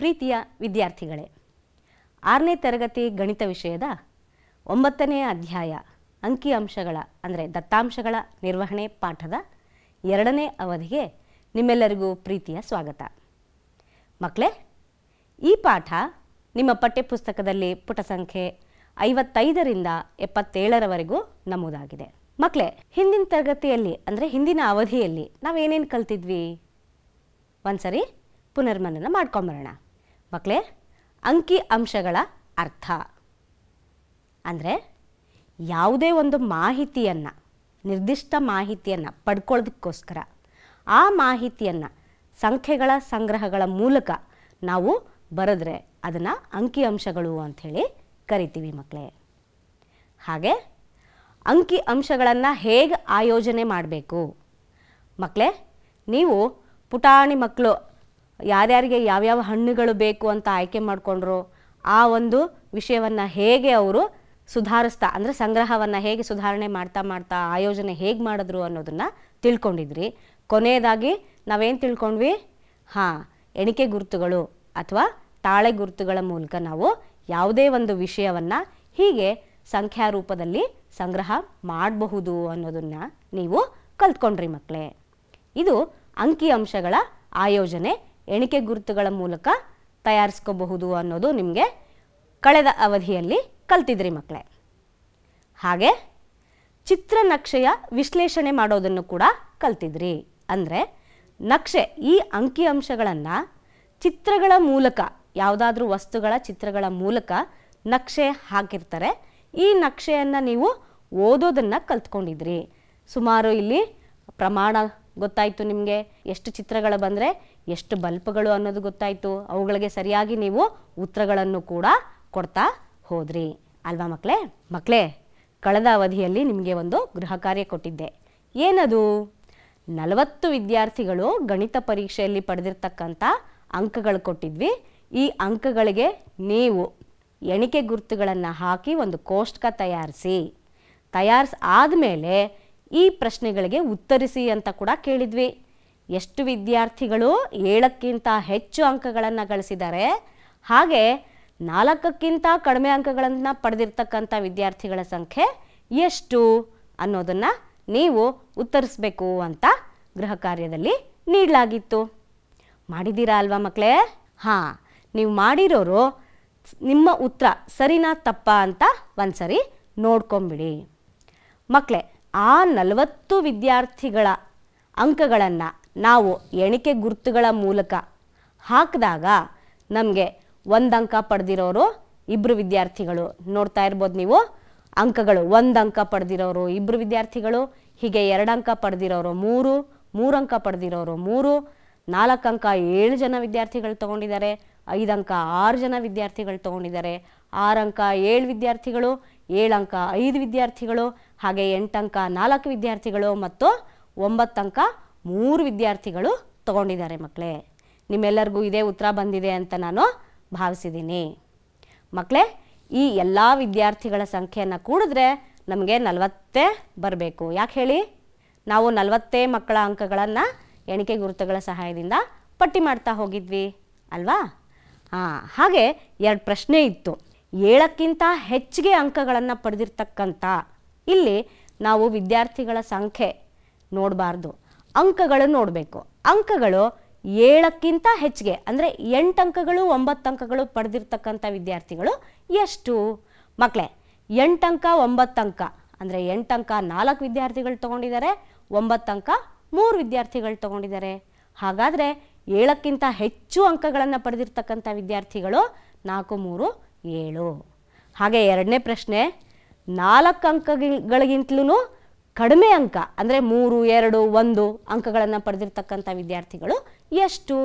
ಪ್ರೀತಿಯ ವಿದ್ಯಾರ್ಥಿಗಳೇ ಆರನೇ ತರಗತಿ ಗಣಿತ ವಿಷಯದ ಒಂಬತ್ತನೆಯ ಅಧ್ಯಾಯ ಅಂಕಿಅಂಶಗಳ ಅಂದರೆ ದತ್ತಾಂಶಗಳ ನಿರ್ವಹಣೆ ಪಾಠದ ಎರಡನೇ ಅವಧಿಗೆ ನಿಮ್ಮೆಲ್ಲರಿಗೂ ಪ್ರೀತಿಯ ಸ್ವಾಗತ ಮಕ್ಕಳೇ ಈ ಪಾಠ ನಿಮ್ಮ ಪಠ್ಯಪುಸ್ತಕದಲ್ಲಿ ಪುಟ ಸಂಖ್ಯೆ ಐವತ್ತೈದರಿಂದ ಎಪ್ಪತ್ತೇಳರವರೆಗೂ ನಮೂದಾಗಿದೆ ಮಕ್ಕಳೇ ಹಿಂದಿನ ತರಗತಿಯಲ್ಲಿ ಅಂದರೆ ಹಿಂದಿನ ಅವಧಿಯಲ್ಲಿ ನಾವು ಏನೇನು ಕಲ್ತಿದ್ವಿ ಒಂದ್ಸರಿ ಪುನರ್ಮನನ ಮಾಡ್ಕೊಂಬರೋಣ ಮಕ್ಕಳೇ ಅಂಕಿ ಅಂಶಗಳ ಅರ್ಥ ಅಂದರೆ ಯಾವುದೇ ಒಂದು ಮಾಹಿತಿಯನ್ನು ನಿರ್ದಿಷ್ಟ ಮಾಹಿತಿಯನ್ನು ಪಡ್ಕೊಳ್ಳೋದಕ್ಕೋಸ್ಕರ ಆ ಮಾಹಿತಿಯನ್ನು ಸಂಖ್ಯೆಗಳ ಸಂಗ್ರಹಗಳ ಮೂಲಕ ನಾವು ಬರೆದ್ರೆ ಅದನ್ನು ಅಂಕಿಅಂಶಗಳು ಅಂಥೇಳಿ ಕರಿತೀವಿ ಮಕ್ಕಳೇ ಹಾಗೆ ಅಂಕಿ ಅಂಶಗಳನ್ನು ಹೇಗೆ ಆಯೋಜನೆ ಮಾಡಬೇಕು ಮಕ್ಕಳೇ ನೀವು ಪುಟಾಣಿ ಮಕ್ಕಳು ಯಾರ್ಯಾರಿಗೆ ಯಾವ್ಯಾವ ಹಣ್ಣುಗಳು ಬೇಕು ಅಂತ ಆಯ್ಕೆ ಮಾಡಿಕೊಂಡ್ರು ಆ ಒಂದು ವಿಷಯವನ್ನು ಹೇಗೆ ಅವರು ಸುಧಾರಿಸ್ತಾ ಅಂದರೆ ಸಂಗ್ರಹವನ್ನು ಹೇಗೆ ಸುಧಾರಣೆ ಮಾಡ್ತಾ ಮಾಡ್ತಾ ಆಯೋಜನೆ ಹೇಗೆ ಮಾಡಿದ್ರು ಅನ್ನೋದನ್ನು ತಿಳ್ಕೊಂಡಿದ್ರಿ ಕೊನೆಯದಾಗಿ ನಾವೇನು ತಿಳ್ಕೊಂಡ್ವಿ ಹಾಂ ಎಣಿಕೆ ಗುರುತುಗಳು ಅಥವಾ ತಾಳೆ ಗುರುತುಗಳ ಮೂಲಕ ನಾವು ಯಾವುದೇ ಒಂದು ವಿಷಯವನ್ನು ಹೀಗೆ ಸಂಖ್ಯಾ ರೂಪದಲ್ಲಿ ಸಂಗ್ರಹ ಮಾಡಬಹುದು ಅನ್ನೋದನ್ನು ನೀವು ಕಲ್ತ್ಕೊಂಡ್ರಿ ಮಕ್ಕಳೇ ಇದು ಅಂಕಿಅಂಶಗಳ ಆಯೋಜನೆ ಎಣಿಕೆ ಗುರುತುಗಳ ಮೂಲಕ ತಯಾರಿಸ್ಕೋಬಹುದು ಅನ್ನೋದು ನಿಮಗೆ ಕಳೆದ ಅವಧಿಯಲ್ಲಿ ಕಲ್ತಿದ್ರಿ ಮಕ್ಕಳೇ ಹಾಗೆ ನಕ್ಷೆಯ ವಿಶ್ಲೇಷಣೆ ಮಾಡೋದನ್ನು ಕೂಡ ಕಲ್ತಿದ್ರಿ ಅಂದರೆ ನಕ್ಷೆ ಈ ಅಂಕಿಅಂಶಗಳನ್ನು ಚಿತ್ರಗಳ ಮೂಲಕ ಯಾವುದಾದ್ರೂ ವಸ್ತುಗಳ ಚಿತ್ರಗಳ ಮೂಲಕ ನಕ್ಷೆ ಹಾಕಿರ್ತಾರೆ ಈ ನಕ್ಷೆಯನ್ನು ನೀವು ಓದೋದನ್ನು ಕಲ್ತ್ಕೊಂಡಿದ್ರಿ ಸುಮಾರು ಇಲ್ಲಿ ಪ್ರಮಾಣ ಗೊತ್ತಾಯಿತು ನಿಮಗೆ ಎಷ್ಟು ಚಿತ್ರಗಳು ಬಂದರೆ ಎಷ್ಟು ಬಲ್ಪ್ಗಳು ಅನ್ನೋದು ಗೊತ್ತಾಯಿತು ಅವುಗಳಿಗೆ ಸರಿಯಾಗಿ ನೀವು ಉತ್ತರಗಳನ್ನು ಕೂಡ ಕೊಡ್ತಾ ಹೋದ್ರಿ ಅಲ್ವಾ ಮಕ್ಕಳೇ ಮಕ್ಕಳೇ ಕಳೆದ ಅವಧಿಯಲ್ಲಿ ನಿಮಗೆ ಒಂದು ಗೃಹ ಕಾರ್ಯ ಕೊಟ್ಟಿದ್ದೆ ಏನದು ನಲವತ್ತು ವಿದ್ಯಾರ್ಥಿಗಳು ಗಣಿತ ಪರೀಕ್ಷೆಯಲ್ಲಿ ಪಡೆದಿರ್ತಕ್ಕಂಥ ಅಂಕಗಳು ಕೊಟ್ಟಿದ್ವಿ ಈ ಅಂಕಗಳಿಗೆ ನೀವು ಎಣಿಕೆ ಗುರುತುಗಳನ್ನು ಹಾಕಿ ಒಂದು ಕೋಷ್ಟಕ ತಯಾರಿಸಿ ತಯಾರಿಸಿ ಆದಮೇಲೆ ಈ ಪ್ರಶ್ನೆಗಳಿಗೆ ಉತ್ತರಿಸಿ ಅಂತ ಕೂಡ ಕೇಳಿದ್ವಿ ಎಷ್ಟು ವಿದ್ಯಾರ್ಥಿಗಳು ಏಳಕ್ಕಿಂತ ಹೆಚ್ಚು ಅಂಕಗಳನ್ನು ಗಳಿಸಿದ್ದಾರೆ ಹಾಗೆ ನಾಲ್ಕಕ್ಕಿಂತ ಕಡಿಮೆ ಅಂಕಗಳನ್ನು ಪಡೆದಿರ್ತಕ್ಕಂಥ ವಿದ್ಯಾರ್ಥಿಗಳ ಸಂಖ್ಯೆ ಎಷ್ಟು ಅನ್ನೋದನ್ನು ನೀವು ಉತ್ತರಿಸಬೇಕು ಅಂತ ಗೃಹ ಕಾರ್ಯದಲ್ಲಿ ನೀಡಲಾಗಿತ್ತು ಮಾಡಿದ್ದೀರಾ ಅಲ್ವಾ ಮಕ್ಕಳೇ ಹಾಂ ನೀವು ಮಾಡಿರೋರು ನಿಮ್ಮ ಉತ್ತರ ಸರಿನಾ ತಪ್ಪ ಅಂತ ಸರಿ ನೋಡ್ಕೊಂಬಿಡಿ ಮಕ್ಕಳೇ ಆ ನಲವತ್ತು ವಿದ್ಯಾರ್ಥಿಗಳ ಅಂಕಗಳನ್ನು ನಾವು ಎಣಿಕೆ ಗುರುತುಗಳ ಮೂಲಕ ಹಾಕಿದಾಗ ನಮಗೆ ಒಂದು ಅಂಕ ಪಡೆದಿರೋರು ಇಬ್ಬರು ವಿದ್ಯಾರ್ಥಿಗಳು ನೋಡ್ತಾ ಇರ್ಬೋದು ನೀವು ಅಂಕಗಳು ಒಂದು ಅಂಕ ಪಡೆದಿರೋರು ಇಬ್ಬರು ವಿದ್ಯಾರ್ಥಿಗಳು ಹೀಗೆ ಎರಡು ಅಂಕ ಪಡೆದಿರೋರು ಮೂರು ಮೂರು ಅಂಕ ಪಡೆದಿರೋರು ಮೂರು ನಾಲ್ಕು ಅಂಕ ಏಳು ಜನ ವಿದ್ಯಾರ್ಥಿಗಳು ತೊಗೊಂಡಿದ್ದಾರೆ ಐದು ಅಂಕ ಆರು ಜನ ವಿದ್ಯಾರ್ಥಿಗಳು ತೊಗೊಂಡಿದ್ದಾರೆ ಆರು ಅಂಕ ಏಳು ವಿದ್ಯಾರ್ಥಿಗಳು ಏಳು ಅಂಕ ಐದು ವಿದ್ಯಾರ್ಥಿಗಳು ಹಾಗೆ ಎಂಟು ಅಂಕ ನಾಲ್ಕು ವಿದ್ಯಾರ್ಥಿಗಳು ಮತ್ತು ಒಂಬತ್ತು ಅಂಕ ಮೂರು ವಿದ್ಯಾರ್ಥಿಗಳು ತಗೊಂಡಿದ್ದಾರೆ ಮಕ್ಕಳೇ ನಿಮ್ಮೆಲ್ಲರಿಗೂ ಇದೇ ಉತ್ತರ ಬಂದಿದೆ ಅಂತ ನಾನು ಭಾವಿಸಿದ್ದೀನಿ ಮಕ್ಕಳೇ ಈ ಎಲ್ಲ ವಿದ್ಯಾರ್ಥಿಗಳ ಸಂಖ್ಯೆಯನ್ನು ಕೂಡಿದ್ರೆ ನಮಗೆ ನಲವತ್ತೇ ಬರಬೇಕು ಯಾಕೆ ಹೇಳಿ ನಾವು ನಲವತ್ತೇ ಮಕ್ಕಳ ಅಂಕಗಳನ್ನು ಎಣಿಕೆ ಗುರುತುಗಳ ಸಹಾಯದಿಂದ ಪಟ್ಟಿ ಮಾಡ್ತಾ ಹೋಗಿದ್ವಿ ಅಲ್ವಾ ಹಾಂ ಹಾಗೆ ಎರಡು ಪ್ರಶ್ನೆ ಇತ್ತು ಏಳಕ್ಕಿಂತ ಹೆಚ್ಚಿಗೆ ಅಂಕಗಳನ್ನು ಪಡೆದಿರ್ತಕ್ಕಂಥ ಇಲ್ಲಿ ನಾವು ವಿದ್ಯಾರ್ಥಿಗಳ ಸಂಖ್ಯೆ ನೋಡಬಾರ್ದು ಅಂಕಗಳನ್ನು ನೋಡಬೇಕು ಅಂಕಗಳು ಏಳಕ್ಕಿಂತ ಹೆಚ್ಚಿಗೆ ಅಂದರೆ ಎಂಟು ಅಂಕಗಳು ಒಂಬತ್ತು ಅಂಕಗಳು ಪಡೆದಿರ್ತಕ್ಕಂಥ ವಿದ್ಯಾರ್ಥಿಗಳು ಎಷ್ಟು ಮಕ್ಕಳೇ ಎಂಟು ಅಂಕ ಒಂಬತ್ತು ಅಂಕ ಅಂದರೆ ಎಂಟು ಅಂಕ ನಾಲ್ಕು ವಿದ್ಯಾರ್ಥಿಗಳು ತೊಗೊಂಡಿದ್ದಾರೆ ಒಂಬತ್ತು ಅಂಕ ಮೂರು ವಿದ್ಯಾರ್ಥಿಗಳು ತೊಗೊಂಡಿದ್ದಾರೆ ಹಾಗಾದರೆ ಏಳಕ್ಕಿಂತ ಹೆಚ್ಚು ಅಂಕಗಳನ್ನು ಪಡೆದಿರ್ತಕ್ಕಂಥ ವಿದ್ಯಾರ್ಥಿಗಳು ನಾಲ್ಕು ಮೂರು ಏಳು ಹಾಗೆ ಎರಡನೇ ಪ್ರಶ್ನೆ ನಾಲ್ಕು ಅಂಕಗಳಿಗಿಂತಲೂ ಕಡಿಮೆ ಅಂಕ ಅಂದರೆ ಮೂರು ಎರಡು ಒಂದು ಅಂಕಗಳನ್ನು ಪಡೆದಿರ್ತಕ್ಕಂಥ ವಿದ್ಯಾರ್ಥಿಗಳು ಎಷ್ಟು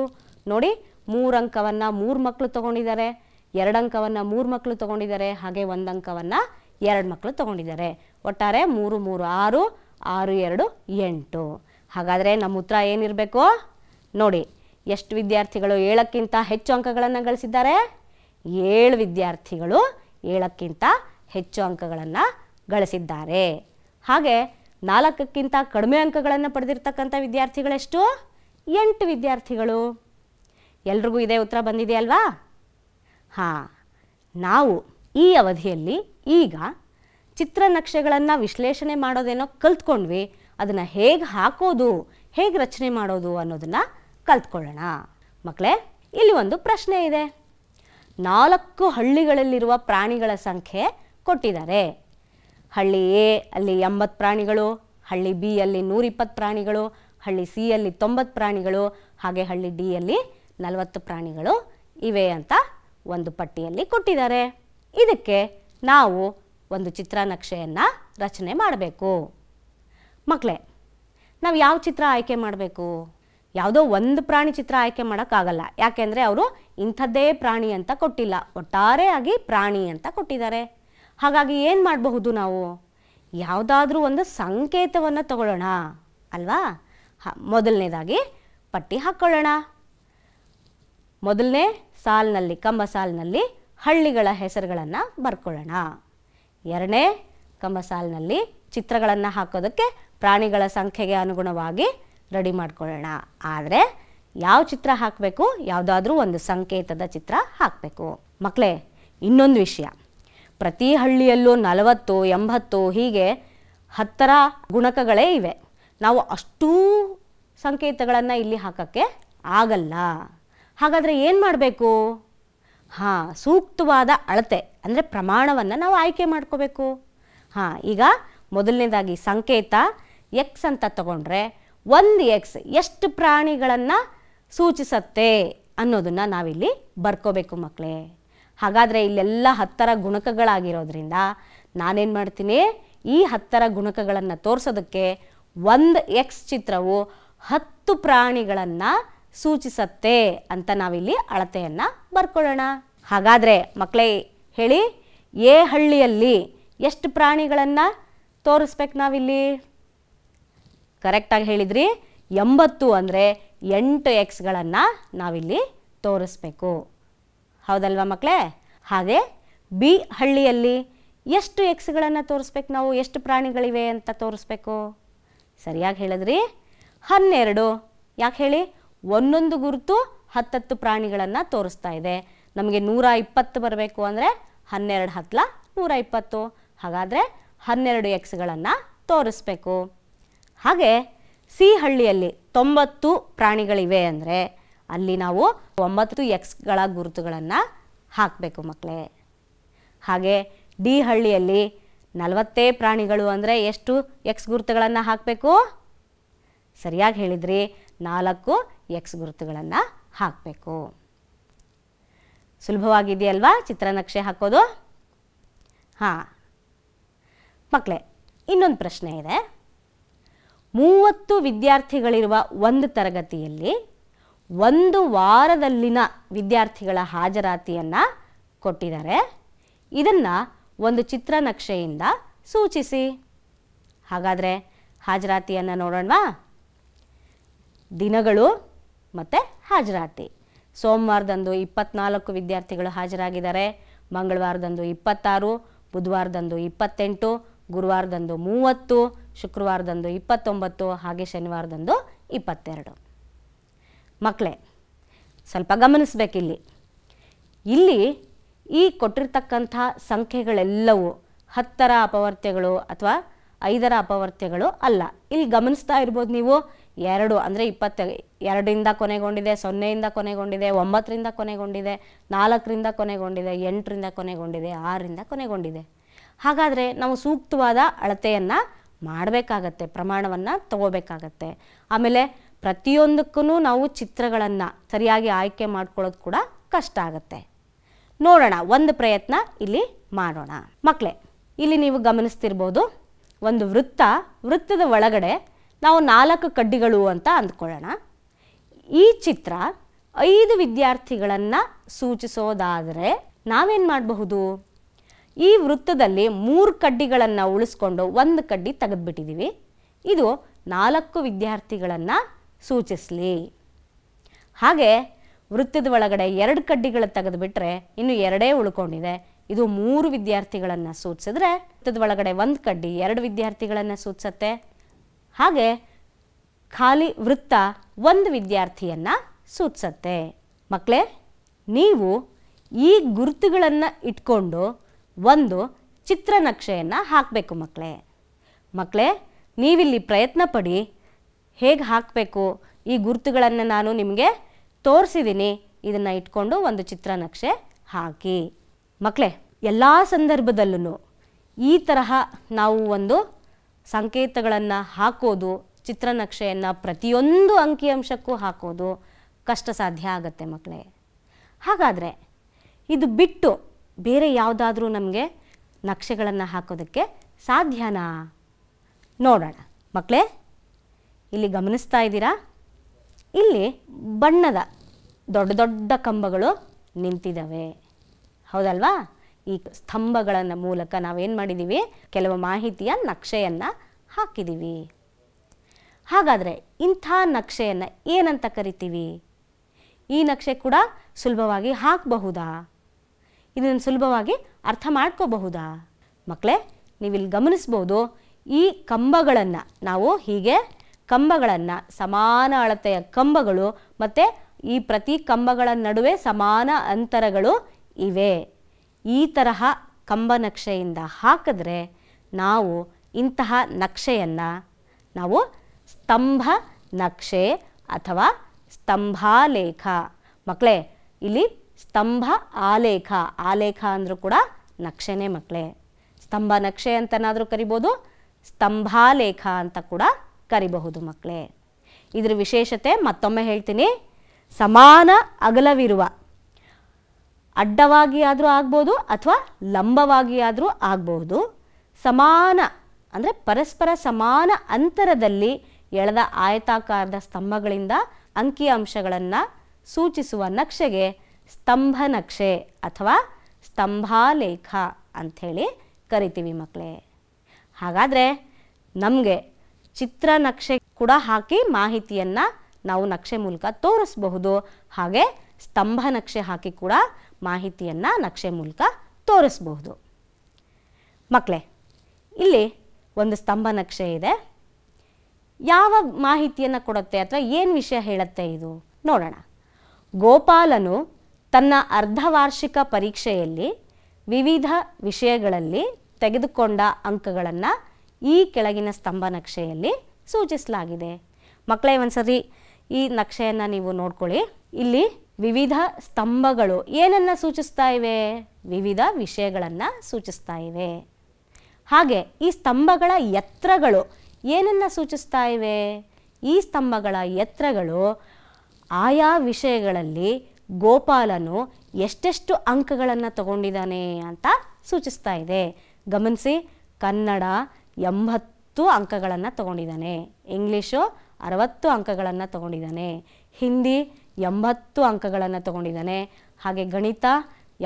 ನೋಡಿ ಮೂರು ಅಂಕವನ್ನು ಮೂರು ಮಕ್ಕಳು ತೊಗೊಂಡಿದ್ದಾರೆ ಎರಡು ಅಂಕವನ್ನು ಮೂರು ಮಕ್ಕಳು ತೊಗೊಂಡಿದ್ದಾರೆ ಹಾಗೆ ಒಂದು ಅಂಕವನ್ನು ಎರಡು ಮಕ್ಕಳು ತೊಗೊಂಡಿದ್ದಾರೆ ಒಟ್ಟಾರೆ ಮೂರು ಮೂರು ಆರು ಆರು ಎರಡು ಎಂಟು ಹಾಗಾದರೆ ನಮ್ಮ ಉತ್ತರ ಏನಿರಬೇಕು ನೋಡಿ ಎಷ್ಟು ವಿದ್ಯಾರ್ಥಿಗಳು ಏಳಕ್ಕಿಂತ ಹೆಚ್ಚು ಅಂಕಗಳನ್ನು ಗಳಿಸಿದ್ದಾರೆ ಏಳು ವಿದ್ಯಾರ್ಥಿಗಳು ಏಳಕ್ಕಿಂತ ಹೆಚ್ಚು ಅಂಕಗಳನ್ನು ಗಳಿಸಿದ್ದಾರೆ ಹಾಗೆ ನಾಲ್ಕಕ್ಕಿಂತ ಕಡಿಮೆ ಅಂಕಗಳನ್ನು ಪಡೆದಿರ್ತಕ್ಕಂಥ ವಿದ್ಯಾರ್ಥಿಗಳೆಷ್ಟು ಎಂಟು ವಿದ್ಯಾರ್ಥಿಗಳು ಎಲ್ರಿಗೂ ಇದೇ ಉತ್ತರ ಬಂದಿದೆಯಲ್ವಾ ಹಾಂ ನಾವು ಈ ಅವಧಿಯಲ್ಲಿ ಈಗ ಚಿತ್ರನಕ್ಷೆಗಳನ್ನು ವಿಶ್ಲೇಷಣೆ ಮಾಡೋದೇನೋ ಕಲ್ತ್ಕೊಂಡ್ವಿ ಅದನ್ನು ಹೇಗೆ ಹಾಕೋದು ಹೇಗೆ ರಚನೆ ಮಾಡೋದು ಅನ್ನೋದನ್ನು ಕಲ್ತ್ಕೊಳ್ಳೋಣ ಮಕ್ಕಳೇ ಇಲ್ಲಿ ಒಂದು ಪ್ರಶ್ನೆ ಇದೆ ನಾಲ್ಕು ಹಳ್ಳಿಗಳಲ್ಲಿರುವ ಪ್ರಾಣಿಗಳ ಸಂಖ್ಯೆ ಕೊಟ್ಟಿದ್ದಾರೆ ಹಳ್ಳಿ ಎ ಅಲ್ಲಿ ಎಂಬತ್ತು ಪ್ರಾಣಿಗಳು ಹಳ್ಳಿ ಬಿ ಅಲ್ಲಿ ನೂರಿಪ್ಪತ್ತು ಪ್ರಾಣಿಗಳು ಹಳ್ಳಿ ಸಿ ಅಲ್ಲಿ ತೊಂಬತ್ತು ಪ್ರಾಣಿಗಳು ಹಾಗೆ ಹಳ್ಳಿ ಡಿ ಅಲ್ಲಿ ನಲವತ್ತು ಪ್ರಾಣಿಗಳು ಇವೆ ಅಂತ ಒಂದು ಪಟ್ಟಿಯಲ್ಲಿ ಕೊಟ್ಟಿದ್ದಾರೆ ಇದಕ್ಕೆ ನಾವು ಒಂದು ಚಿತ್ರ ನಕ್ಷೆಯನ್ನು ರಚನೆ ಮಾಡಬೇಕು ಮಕ್ಕಳೇ ನಾವು ಯಾವ ಚಿತ್ರ ಆಯ್ಕೆ ಮಾಡಬೇಕು ಯಾವುದೋ ಒಂದು ಪ್ರಾಣಿ ಚಿತ್ರ ಆಯ್ಕೆ ಮಾಡೋಕ್ಕಾಗಲ್ಲ ಯಾಕೆಂದರೆ ಅವರು ಇಂಥದ್ದೇ ಪ್ರಾಣಿ ಅಂತ ಕೊಟ್ಟಿಲ್ಲ ಒಟ್ಟಾರೆಯಾಗಿ ಪ್ರಾಣಿ ಅಂತ ಕೊಟ್ಟಿದ್ದಾರೆ ಹಾಗಾಗಿ ಏನು ಮಾಡಬಹುದು ನಾವು ಯಾವುದಾದ್ರೂ ಒಂದು ಸಂಕೇತವನ್ನು ತಗೊಳ್ಳೋಣ ಅಲ್ವಾ ಮೊದಲನೇದಾಗಿ ಪಟ್ಟಿ ಹಾಕ್ಕೊಳ್ಳೋಣ ಮೊದಲನೇ ಸಾಲಿನಲ್ಲಿ ಕಂಬ ಸಾಲಿನಲ್ಲಿ ಹಳ್ಳಿಗಳ ಹೆಸರುಗಳನ್ನು ಬರ್ಕೊಳ್ಳೋಣ ಎರಡನೇ ಕಂಬ ಸಾಲಿನಲ್ಲಿ ಚಿತ್ರಗಳನ್ನು ಹಾಕೋದಕ್ಕೆ ಪ್ರಾಣಿಗಳ ಸಂಖ್ಯೆಗೆ ಅನುಗುಣವಾಗಿ ರೆಡಿ ಮಾಡ್ಕೊಳ್ಳೋಣ ಆದರೆ ಯಾವ ಚಿತ್ರ ಹಾಕಬೇಕು ಯಾವುದಾದ್ರೂ ಒಂದು ಸಂಕೇತದ ಚಿತ್ರ ಹಾಕಬೇಕು ಮಕ್ಕಳೇ ಇನ್ನೊಂದು ವಿಷಯ ಪ್ರತಿ ಹಳ್ಳಿಯಲ್ಲೂ ನಲವತ್ತು ಎಂಬತ್ತು ಹೀಗೆ ಹತ್ತರ ಗುಣಕಗಳೇ ಇವೆ ನಾವು ಅಷ್ಟೂ ಸಂಕೇತಗಳನ್ನು ಇಲ್ಲಿ ಹಾಕೋಕ್ಕೆ ಆಗಲ್ಲ ಹಾಗಾದರೆ ಏನು ಮಾಡಬೇಕು ಹಾಂ ಸೂಕ್ತವಾದ ಅಳತೆ ಅಂದರೆ ಪ್ರಮಾಣವನ್ನು ನಾವು ಆಯ್ಕೆ ಮಾಡ್ಕೋಬೇಕು ಹಾಂ ಈಗ ಮೊದಲನೇದಾಗಿ ಸಂಕೇತ ಎಕ್ಸ್ ಅಂತ ತಗೊಂಡ್ರೆ ಒಂದು ಎಕ್ಸ್ ಎಷ್ಟು ಪ್ರಾಣಿಗಳನ್ನು ಸೂಚಿಸತ್ತೆ ಅನ್ನೋದನ್ನು ನಾವಿಲ್ಲಿ ಬರ್ಕೋಬೇಕು ಮಕ್ಕಳೇ ಹಾಗಾದರೆ ಇಲ್ಲೆಲ್ಲ ಹತ್ತರ ಗುಣಕಗಳಾಗಿರೋದ್ರಿಂದ ನಾನೇನು ಮಾಡ್ತೀನಿ ಈ ಹತ್ತರ ಗುಣಕಗಳನ್ನು ತೋರಿಸೋದಕ್ಕೆ ಒಂದು ಎಕ್ಸ್ ಚಿತ್ರವು ಹತ್ತು ಪ್ರಾಣಿಗಳನ್ನು ಸೂಚಿಸತ್ತೆ ಅಂತ ನಾವಿಲ್ಲಿ ಅಳತೆಯನ್ನು ಬರ್ಕೊಳ್ಳೋಣ ಹಾಗಾದರೆ ಮಕ್ಕಳೇ ಹೇಳಿ ಎ ಹಳ್ಳಿಯಲ್ಲಿ ಎಷ್ಟು ಪ್ರಾಣಿಗಳನ್ನು ತೋರಿಸ್ಬೇಕು ನಾವಿಲ್ಲಿ ಕರೆಕ್ಟಾಗಿ ಹೇಳಿದ್ರಿ ಎಂಬತ್ತು ಅಂದರೆ ಎಂಟು ಎಕ್ಸ್ಗಳನ್ನು ನಾವಿಲ್ಲಿ ತೋರಿಸ್ಬೇಕು ಹೌದಲ್ವಾ ಮಕ್ಕಳೇ ಹಾಗೆ ಬಿ ಹಳ್ಳಿಯಲ್ಲಿ ಎಷ್ಟು ಎಕ್ಸ್ಗಳನ್ನು ತೋರಿಸ್ಬೇಕು ನಾವು ಎಷ್ಟು ಪ್ರಾಣಿಗಳಿವೆ ಅಂತ ತೋರಿಸ್ಬೇಕು ಸರಿಯಾಗಿ ಹೇಳಿದ್ರಿ ಹನ್ನೆರಡು ಯಾಕೆ ಹೇಳಿ ಒಂದೊಂದು ಗುರುತು ಹತ್ತತ್ತು ಪ್ರಾಣಿಗಳನ್ನು ತೋರಿಸ್ತಾ ಇದೆ ನಮಗೆ ನೂರ ಇಪ್ಪತ್ತು ಬರಬೇಕು ಅಂದರೆ ಹನ್ನೆರಡು ಹತ್ತಲ ನೂರ ಇಪ್ಪತ್ತು ಹಾಗಾದರೆ ಹನ್ನೆರಡು ಎಕ್ಸ್ಗಳನ್ನು ತೋರಿಸ್ಬೇಕು ಹಾಗೆ ಸಿ ಹಳ್ಳಿಯಲ್ಲಿ ತೊಂಬತ್ತು ಪ್ರಾಣಿಗಳಿವೆ ಅಂದರೆ ಅಲ್ಲಿ ನಾವು ಒಂಬತ್ತು ಎಕ್ಸ್ಗಳ ಗುರುತುಗಳನ್ನು ಹಾಕಬೇಕು ಮಕ್ಕಳೇ ಹಾಗೆ ಡಿ ಹಳ್ಳಿಯಲ್ಲಿ ನಲವತ್ತೇ ಪ್ರಾಣಿಗಳು ಅಂದರೆ ಎಷ್ಟು ಎಕ್ಸ್ ಗುರುತುಗಳನ್ನು ಹಾಕಬೇಕು ಸರಿಯಾಗಿ ಹೇಳಿದ್ರಿ ನಾಲ್ಕು ಎಕ್ಸ್ ಗುರುತುಗಳನ್ನು ಹಾಕಬೇಕು ಸುಲಭವಾಗಿದೆಯಲ್ವಾ ಚಿತ್ರನಕ್ಷೆ ಹಾಕೋದು ಹಾಂ ಮಕ್ಕಳೇ ಇನ್ನೊಂದು ಪ್ರಶ್ನೆ ಇದೆ ಮೂವತ್ತು ವಿದ್ಯಾರ್ಥಿಗಳಿರುವ ಒಂದು ತರಗತಿಯಲ್ಲಿ ಒಂದು ವಾರದಲ್ಲಿನ ವಿದ್ಯಾರ್ಥಿಗಳ ಹಾಜರಾತಿಯನ್ನು ಕೊಟ್ಟಿದ್ದಾರೆ ಇದನ್ನು ಒಂದು ಚಿತ್ರನಕ್ಷೆಯಿಂದ ಸೂಚಿಸಿ ಹಾಗಾದರೆ ಹಾಜರಾತಿಯನ್ನು ನೋಡೋಣವಾ ದಿನಗಳು ಮತ್ತು ಹಾಜರಾತಿ ಸೋಮವಾರದಂದು ಇಪ್ಪತ್ನಾಲ್ಕು ವಿದ್ಯಾರ್ಥಿಗಳು ಹಾಜರಾಗಿದ್ದಾರೆ ಮಂಗಳವಾರದಂದು ಇಪ್ಪತ್ತಾರು ಬುಧವಾರದಂದು ಇಪ್ಪತ್ತೆಂಟು ಗುರುವಾರದಂದು ಮೂವತ್ತು ಶುಕ್ರವಾರದಂದು ಇಪ್ಪತ್ತೊಂಬತ್ತು ಹಾಗೆ ಶನಿವಾರದಂದು ಇಪ್ಪತ್ತೆರಡು ಮಕ್ಕಳೇ ಸ್ವಲ್ಪ ಗಮನಿಸ್ಬೇಕಿಲ್ಲಿ ಇಲ್ಲಿ ಈ ಕೊಟ್ಟಿರ್ತಕ್ಕಂಥ ಸಂಖ್ಯೆಗಳೆಲ್ಲವೂ ಹತ್ತರ ಅಪವರ್ತ್ಯಗಳು ಅಥವಾ ಐದರ ಅಪವರ್ತ್ಯಗಳು ಅಲ್ಲ ಇಲ್ಲಿ ಗಮನಿಸ್ತಾ ಇರ್ಬೋದು ನೀವು ಎರಡು ಅಂದರೆ ಇಪ್ಪತ್ತ ಎರಡರಿಂದ ಕೊನೆಗೊಂಡಿದೆ ಸೊನ್ನೆಯಿಂದ ಕೊನೆಗೊಂಡಿದೆ ಒಂಬತ್ತರಿಂದ ಕೊನೆಗೊಂಡಿದೆ ನಾಲ್ಕರಿಂದ ಕೊನೆಗೊಂಡಿದೆ ಎಂಟರಿಂದ ಕೊನೆಗೊಂಡಿದೆ ಆರರಿಂದ ಕೊನೆಗೊಂಡಿದೆ ಹಾಗಾದರೆ ನಾವು ಸೂಕ್ತವಾದ ಅಳತೆಯನ್ನು ಮಾಡಬೇಕಾಗತ್ತೆ ಪ್ರಮಾಣವನ್ನು ತಗೋಬೇಕಾಗತ್ತೆ ಆಮೇಲೆ ಪ್ರತಿಯೊಂದಕ್ಕೂ ನಾವು ಚಿತ್ರಗಳನ್ನು ಸರಿಯಾಗಿ ಆಯ್ಕೆ ಮಾಡ್ಕೊಳ್ಳೋದು ಕೂಡ ಕಷ್ಟ ಆಗುತ್ತೆ ನೋಡೋಣ ಒಂದು ಪ್ರಯತ್ನ ಇಲ್ಲಿ ಮಾಡೋಣ ಮಕ್ಕಳೇ ಇಲ್ಲಿ ನೀವು ಗಮನಿಸ್ತಿರ್ಬೋದು ಒಂದು ವೃತ್ತ ವೃತ್ತದ ಒಳಗಡೆ ನಾವು ನಾಲ್ಕು ಕಡ್ಡಿಗಳು ಅಂತ ಅಂದ್ಕೊಳ್ಳೋಣ ಈ ಚಿತ್ರ ಐದು ವಿದ್ಯಾರ್ಥಿಗಳನ್ನು ಸೂಚಿಸೋದಾದರೆ ನಾವೇನು ಮಾಡಬಹುದು ಈ ವೃತ್ತದಲ್ಲಿ ಮೂರು ಕಡ್ಡಿಗಳನ್ನು ಉಳಿಸ್ಕೊಂಡು ಒಂದು ಕಡ್ಡಿ ತೆಗೆದುಬಿಟ್ಟಿದ್ದೀವಿ ಇದು ನಾಲ್ಕು ವಿದ್ಯಾರ್ಥಿಗಳನ್ನು ಸೂಚಿಸಲಿ ಹಾಗೆ ವೃತ್ತದ ಒಳಗಡೆ ಎರಡು ಕಡ್ಡಿಗಳು ತೆಗೆದುಬಿಟ್ರೆ ಇನ್ನು ಎರಡೇ ಉಳ್ಕೊಂಡಿದೆ ಇದು ಮೂರು ವಿದ್ಯಾರ್ಥಿಗಳನ್ನು ಸೂಚಿಸಿದ್ರೆ ವೃತ್ತದ ಒಳಗಡೆ ಒಂದು ಕಡ್ಡಿ ಎರಡು ವಿದ್ಯಾರ್ಥಿಗಳನ್ನು ಸೂಚಿಸತ್ತೆ ಹಾಗೆ ಖಾಲಿ ವೃತ್ತ ಒಂದು ವಿದ್ಯಾರ್ಥಿಯನ್ನು ಸೂಚಿಸತ್ತೆ ಮಕ್ಕಳೇ ನೀವು ಈ ಗುರುತುಗಳನ್ನು ಇಟ್ಕೊಂಡು ಒಂದು ಚಿತ್ರನಕ್ಷೆಯನ್ನು ಹಾಕಬೇಕು ಮಕ್ಕಳೇ ಮಕ್ಕಳೇ ನೀವಿಲ್ಲಿ ಪ್ರಯತ್ನ ಪಡಿ ಹೇಗೆ ಹಾಕಬೇಕು ಈ ಗುರುತುಗಳನ್ನು ನಾನು ನಿಮಗೆ ತೋರಿಸಿದ್ದೀನಿ ಇದನ್ನು ಇಟ್ಕೊಂಡು ಒಂದು ಚಿತ್ರ ನಕ್ಷೆ ಹಾಕಿ ಮಕ್ಕಳೇ ಎಲ್ಲ ಸಂದರ್ಭದಲ್ಲೂ ಈ ತರಹ ನಾವು ಒಂದು ಸಂಕೇತಗಳನ್ನು ಹಾಕೋದು ಚಿತ್ರನಕ್ಷೆಯನ್ನು ಪ್ರತಿಯೊಂದು ಅಂಕಿಅಂಶಕ್ಕೂ ಹಾಕೋದು ಕಷ್ಟ ಸಾಧ್ಯ ಆಗುತ್ತೆ ಮಕ್ಕಳೇ ಹಾಗಾದರೆ ಇದು ಬಿಟ್ಟು ಬೇರೆ ಯಾವುದಾದ್ರೂ ನಮಗೆ ನಕ್ಷೆಗಳನ್ನು ಹಾಕೋದಕ್ಕೆ ಸಾಧ್ಯನಾ ನೋಡೋಣ ಮಕ್ಕಳೇ ಇಲ್ಲಿ ಗಮನಿಸ್ತಾ ಇದ್ದೀರಾ ಇಲ್ಲಿ ಬಣ್ಣದ ದೊಡ್ಡ ದೊಡ್ಡ ಕಂಬಗಳು ನಿಂತಿದ್ದಾವೆ ಹೌದಲ್ವಾ ಈ ಸ್ತಂಭಗಳನ್ನು ಮೂಲಕ ನಾವೇನು ಮಾಡಿದ್ದೀವಿ ಕೆಲವು ಮಾಹಿತಿಯ ನಕ್ಷೆಯನ್ನು ಹಾಕಿದ್ದೀವಿ ಹಾಗಾದರೆ ಇಂಥ ನಕ್ಷೆಯನ್ನು ಏನಂತ ಕರಿತೀವಿ ಈ ನಕ್ಷೆ ಕೂಡ ಸುಲಭವಾಗಿ ಹಾಕಬಹುದಾ ಇದನ್ನು ಸುಲಭವಾಗಿ ಅರ್ಥ ಮಾಡ್ಕೋಬಹುದಾ ಮಕ್ಕಳೇ ನೀವಿಲ್ಲಿ ಗಮನಿಸ್ಬೋದು ಈ ಕಂಬಗಳನ್ನು ನಾವು ಹೀಗೆ ಕಂಬಗಳನ್ನು ಸಮಾನ ಅಳತೆಯ ಕಂಬಗಳು ಮತ್ತು ಈ ಪ್ರತಿ ಕಂಬಗಳ ನಡುವೆ ಸಮಾನ ಅಂತರಗಳು ಇವೆ ಈ ತರಹ ಕಂಬ ನಕ್ಷೆಯಿಂದ ಹಾಕಿದ್ರೆ ನಾವು ಇಂತಹ ನಕ್ಷೆಯನ್ನು ನಾವು ಸ್ತಂಭ ನಕ್ಷೆ ಅಥವಾ ಸ್ತಂಭಾಲೇಖ ಮಕ್ಕಳೇ ಇಲ್ಲಿ ಸ್ತಂಭ ಆಲೇಖ ಆಲೇಖ ಅಂದರೂ ಕೂಡ ನಕ್ಷೆನೇ ಮಕ್ಕಳೇ ಸ್ತಂಭ ನಕ್ಷೆ ಅಂತನಾದರೂ ಕರಿಬೋದು ಸ್ತಂಭಾಲೇಖ ಅಂತ ಕೂಡ ಕರಿಬಹುದು ಮಕ್ಕಳೇ ಇದರ ವಿಶೇಷತೆ ಮತ್ತೊಮ್ಮೆ ಹೇಳ್ತೀನಿ ಸಮಾನ ಅಗಲವಿರುವ ಅಡ್ಡವಾಗಿ ಆದರೂ ಆಗ್ಬೋದು ಅಥವಾ ಲಂಬವಾಗಿ ಆದರೂ ಆಗಬಹುದು ಸಮಾನ ಅಂದರೆ ಪರಸ್ಪರ ಸಮಾನ ಅಂತರದಲ್ಲಿ ಎಳೆದ ಆಯತಾಕಾರದ ಸ್ತಂಭಗಳಿಂದ ಅಂಕಿಅಂಶಗಳನ್ನು ಸೂಚಿಸುವ ನಕ್ಷೆಗೆ ಸ್ತಂಭ ನಕ್ಷೆ ಅಥವಾ ಸ್ತಂಭಾಲೇಖ ಅಂಥೇಳಿ ಕರಿತೀವಿ ಮಕ್ಕಳೇ ಹಾಗಾದರೆ ನಮಗೆ ಚಿತ್ರ ನಕ್ಷೆ ಕೂಡ ಹಾಕಿ ಮಾಹಿತಿಯನ್ನು ನಾವು ನಕ್ಷೆ ಮೂಲಕ ತೋರಿಸಬಹುದು ಹಾಗೆ ಸ್ತಂಭ ನಕ್ಷೆ ಹಾಕಿ ಕೂಡ ಮಾಹಿತಿಯನ್ನು ನಕ್ಷೆ ಮೂಲಕ ತೋರಿಸಬಹುದು ಮಕ್ಕಳೇ ಇಲ್ಲಿ ಒಂದು ಸ್ತಂಭ ನಕ್ಷೆ ಇದೆ ಯಾವ ಮಾಹಿತಿಯನ್ನು ಕೊಡುತ್ತೆ ಅಥವಾ ಏನು ವಿಷಯ ಹೇಳುತ್ತೆ ಇದು ನೋಡೋಣ ಗೋಪಾಲನು ತನ್ನ ಅರ್ಧ ವಾರ್ಷಿಕ ಪರೀಕ್ಷೆಯಲ್ಲಿ ವಿವಿಧ ವಿಷಯಗಳಲ್ಲಿ ತೆಗೆದುಕೊಂಡ ಅಂಕಗಳನ್ನು ಈ ಕೆಳಗಿನ ಸ್ತಂಭ ನಕ್ಷೆಯಲ್ಲಿ ಸೂಚಿಸಲಾಗಿದೆ ಮಕ್ಕಳೇ ಒಂದ್ಸರಿ ಈ ನಕ್ಷೆಯನ್ನು ನೀವು ನೋಡ್ಕೊಳ್ಳಿ ಇಲ್ಲಿ ವಿವಿಧ ಸ್ತಂಭಗಳು ಏನನ್ನು ಸೂಚಿಸ್ತಾ ಇವೆ ವಿವಿಧ ವಿಷಯಗಳನ್ನು ಸೂಚಿಸ್ತಾ ಇವೆ ಹಾಗೆ ಈ ಸ್ತಂಭಗಳ ಎತ್ತರಗಳು ಏನನ್ನು ಸೂಚಿಸ್ತಾ ಇವೆ ಈ ಸ್ತಂಭಗಳ ಎತ್ತರಗಳು ಆಯಾ ವಿಷಯಗಳಲ್ಲಿ ಗೋಪಾಲನು ಎಷ್ಟೆಷ್ಟು ಅಂಕಗಳನ್ನು ತಗೊಂಡಿದ್ದಾನೆ ಅಂತ ಸೂಚಿಸ್ತಾ ಇದೆ ಗಮನಿಸಿ ಕನ್ನಡ ಎಂಬತ್ತು ಅಂಕಗಳನ್ನು ತಗೊಂಡಿದ್ದಾನೆ ಇಂಗ್ಲೀಷು ಅರವತ್ತು ಅಂಕಗಳನ್ನು ತಗೊಂಡಿದ್ದಾನೆ ಹಿಂದಿ ಎಂಬತ್ತು ಅಂಕಗಳನ್ನು ತಗೊಂಡಿದ್ದಾನೆ ಹಾಗೆ ಗಣಿತ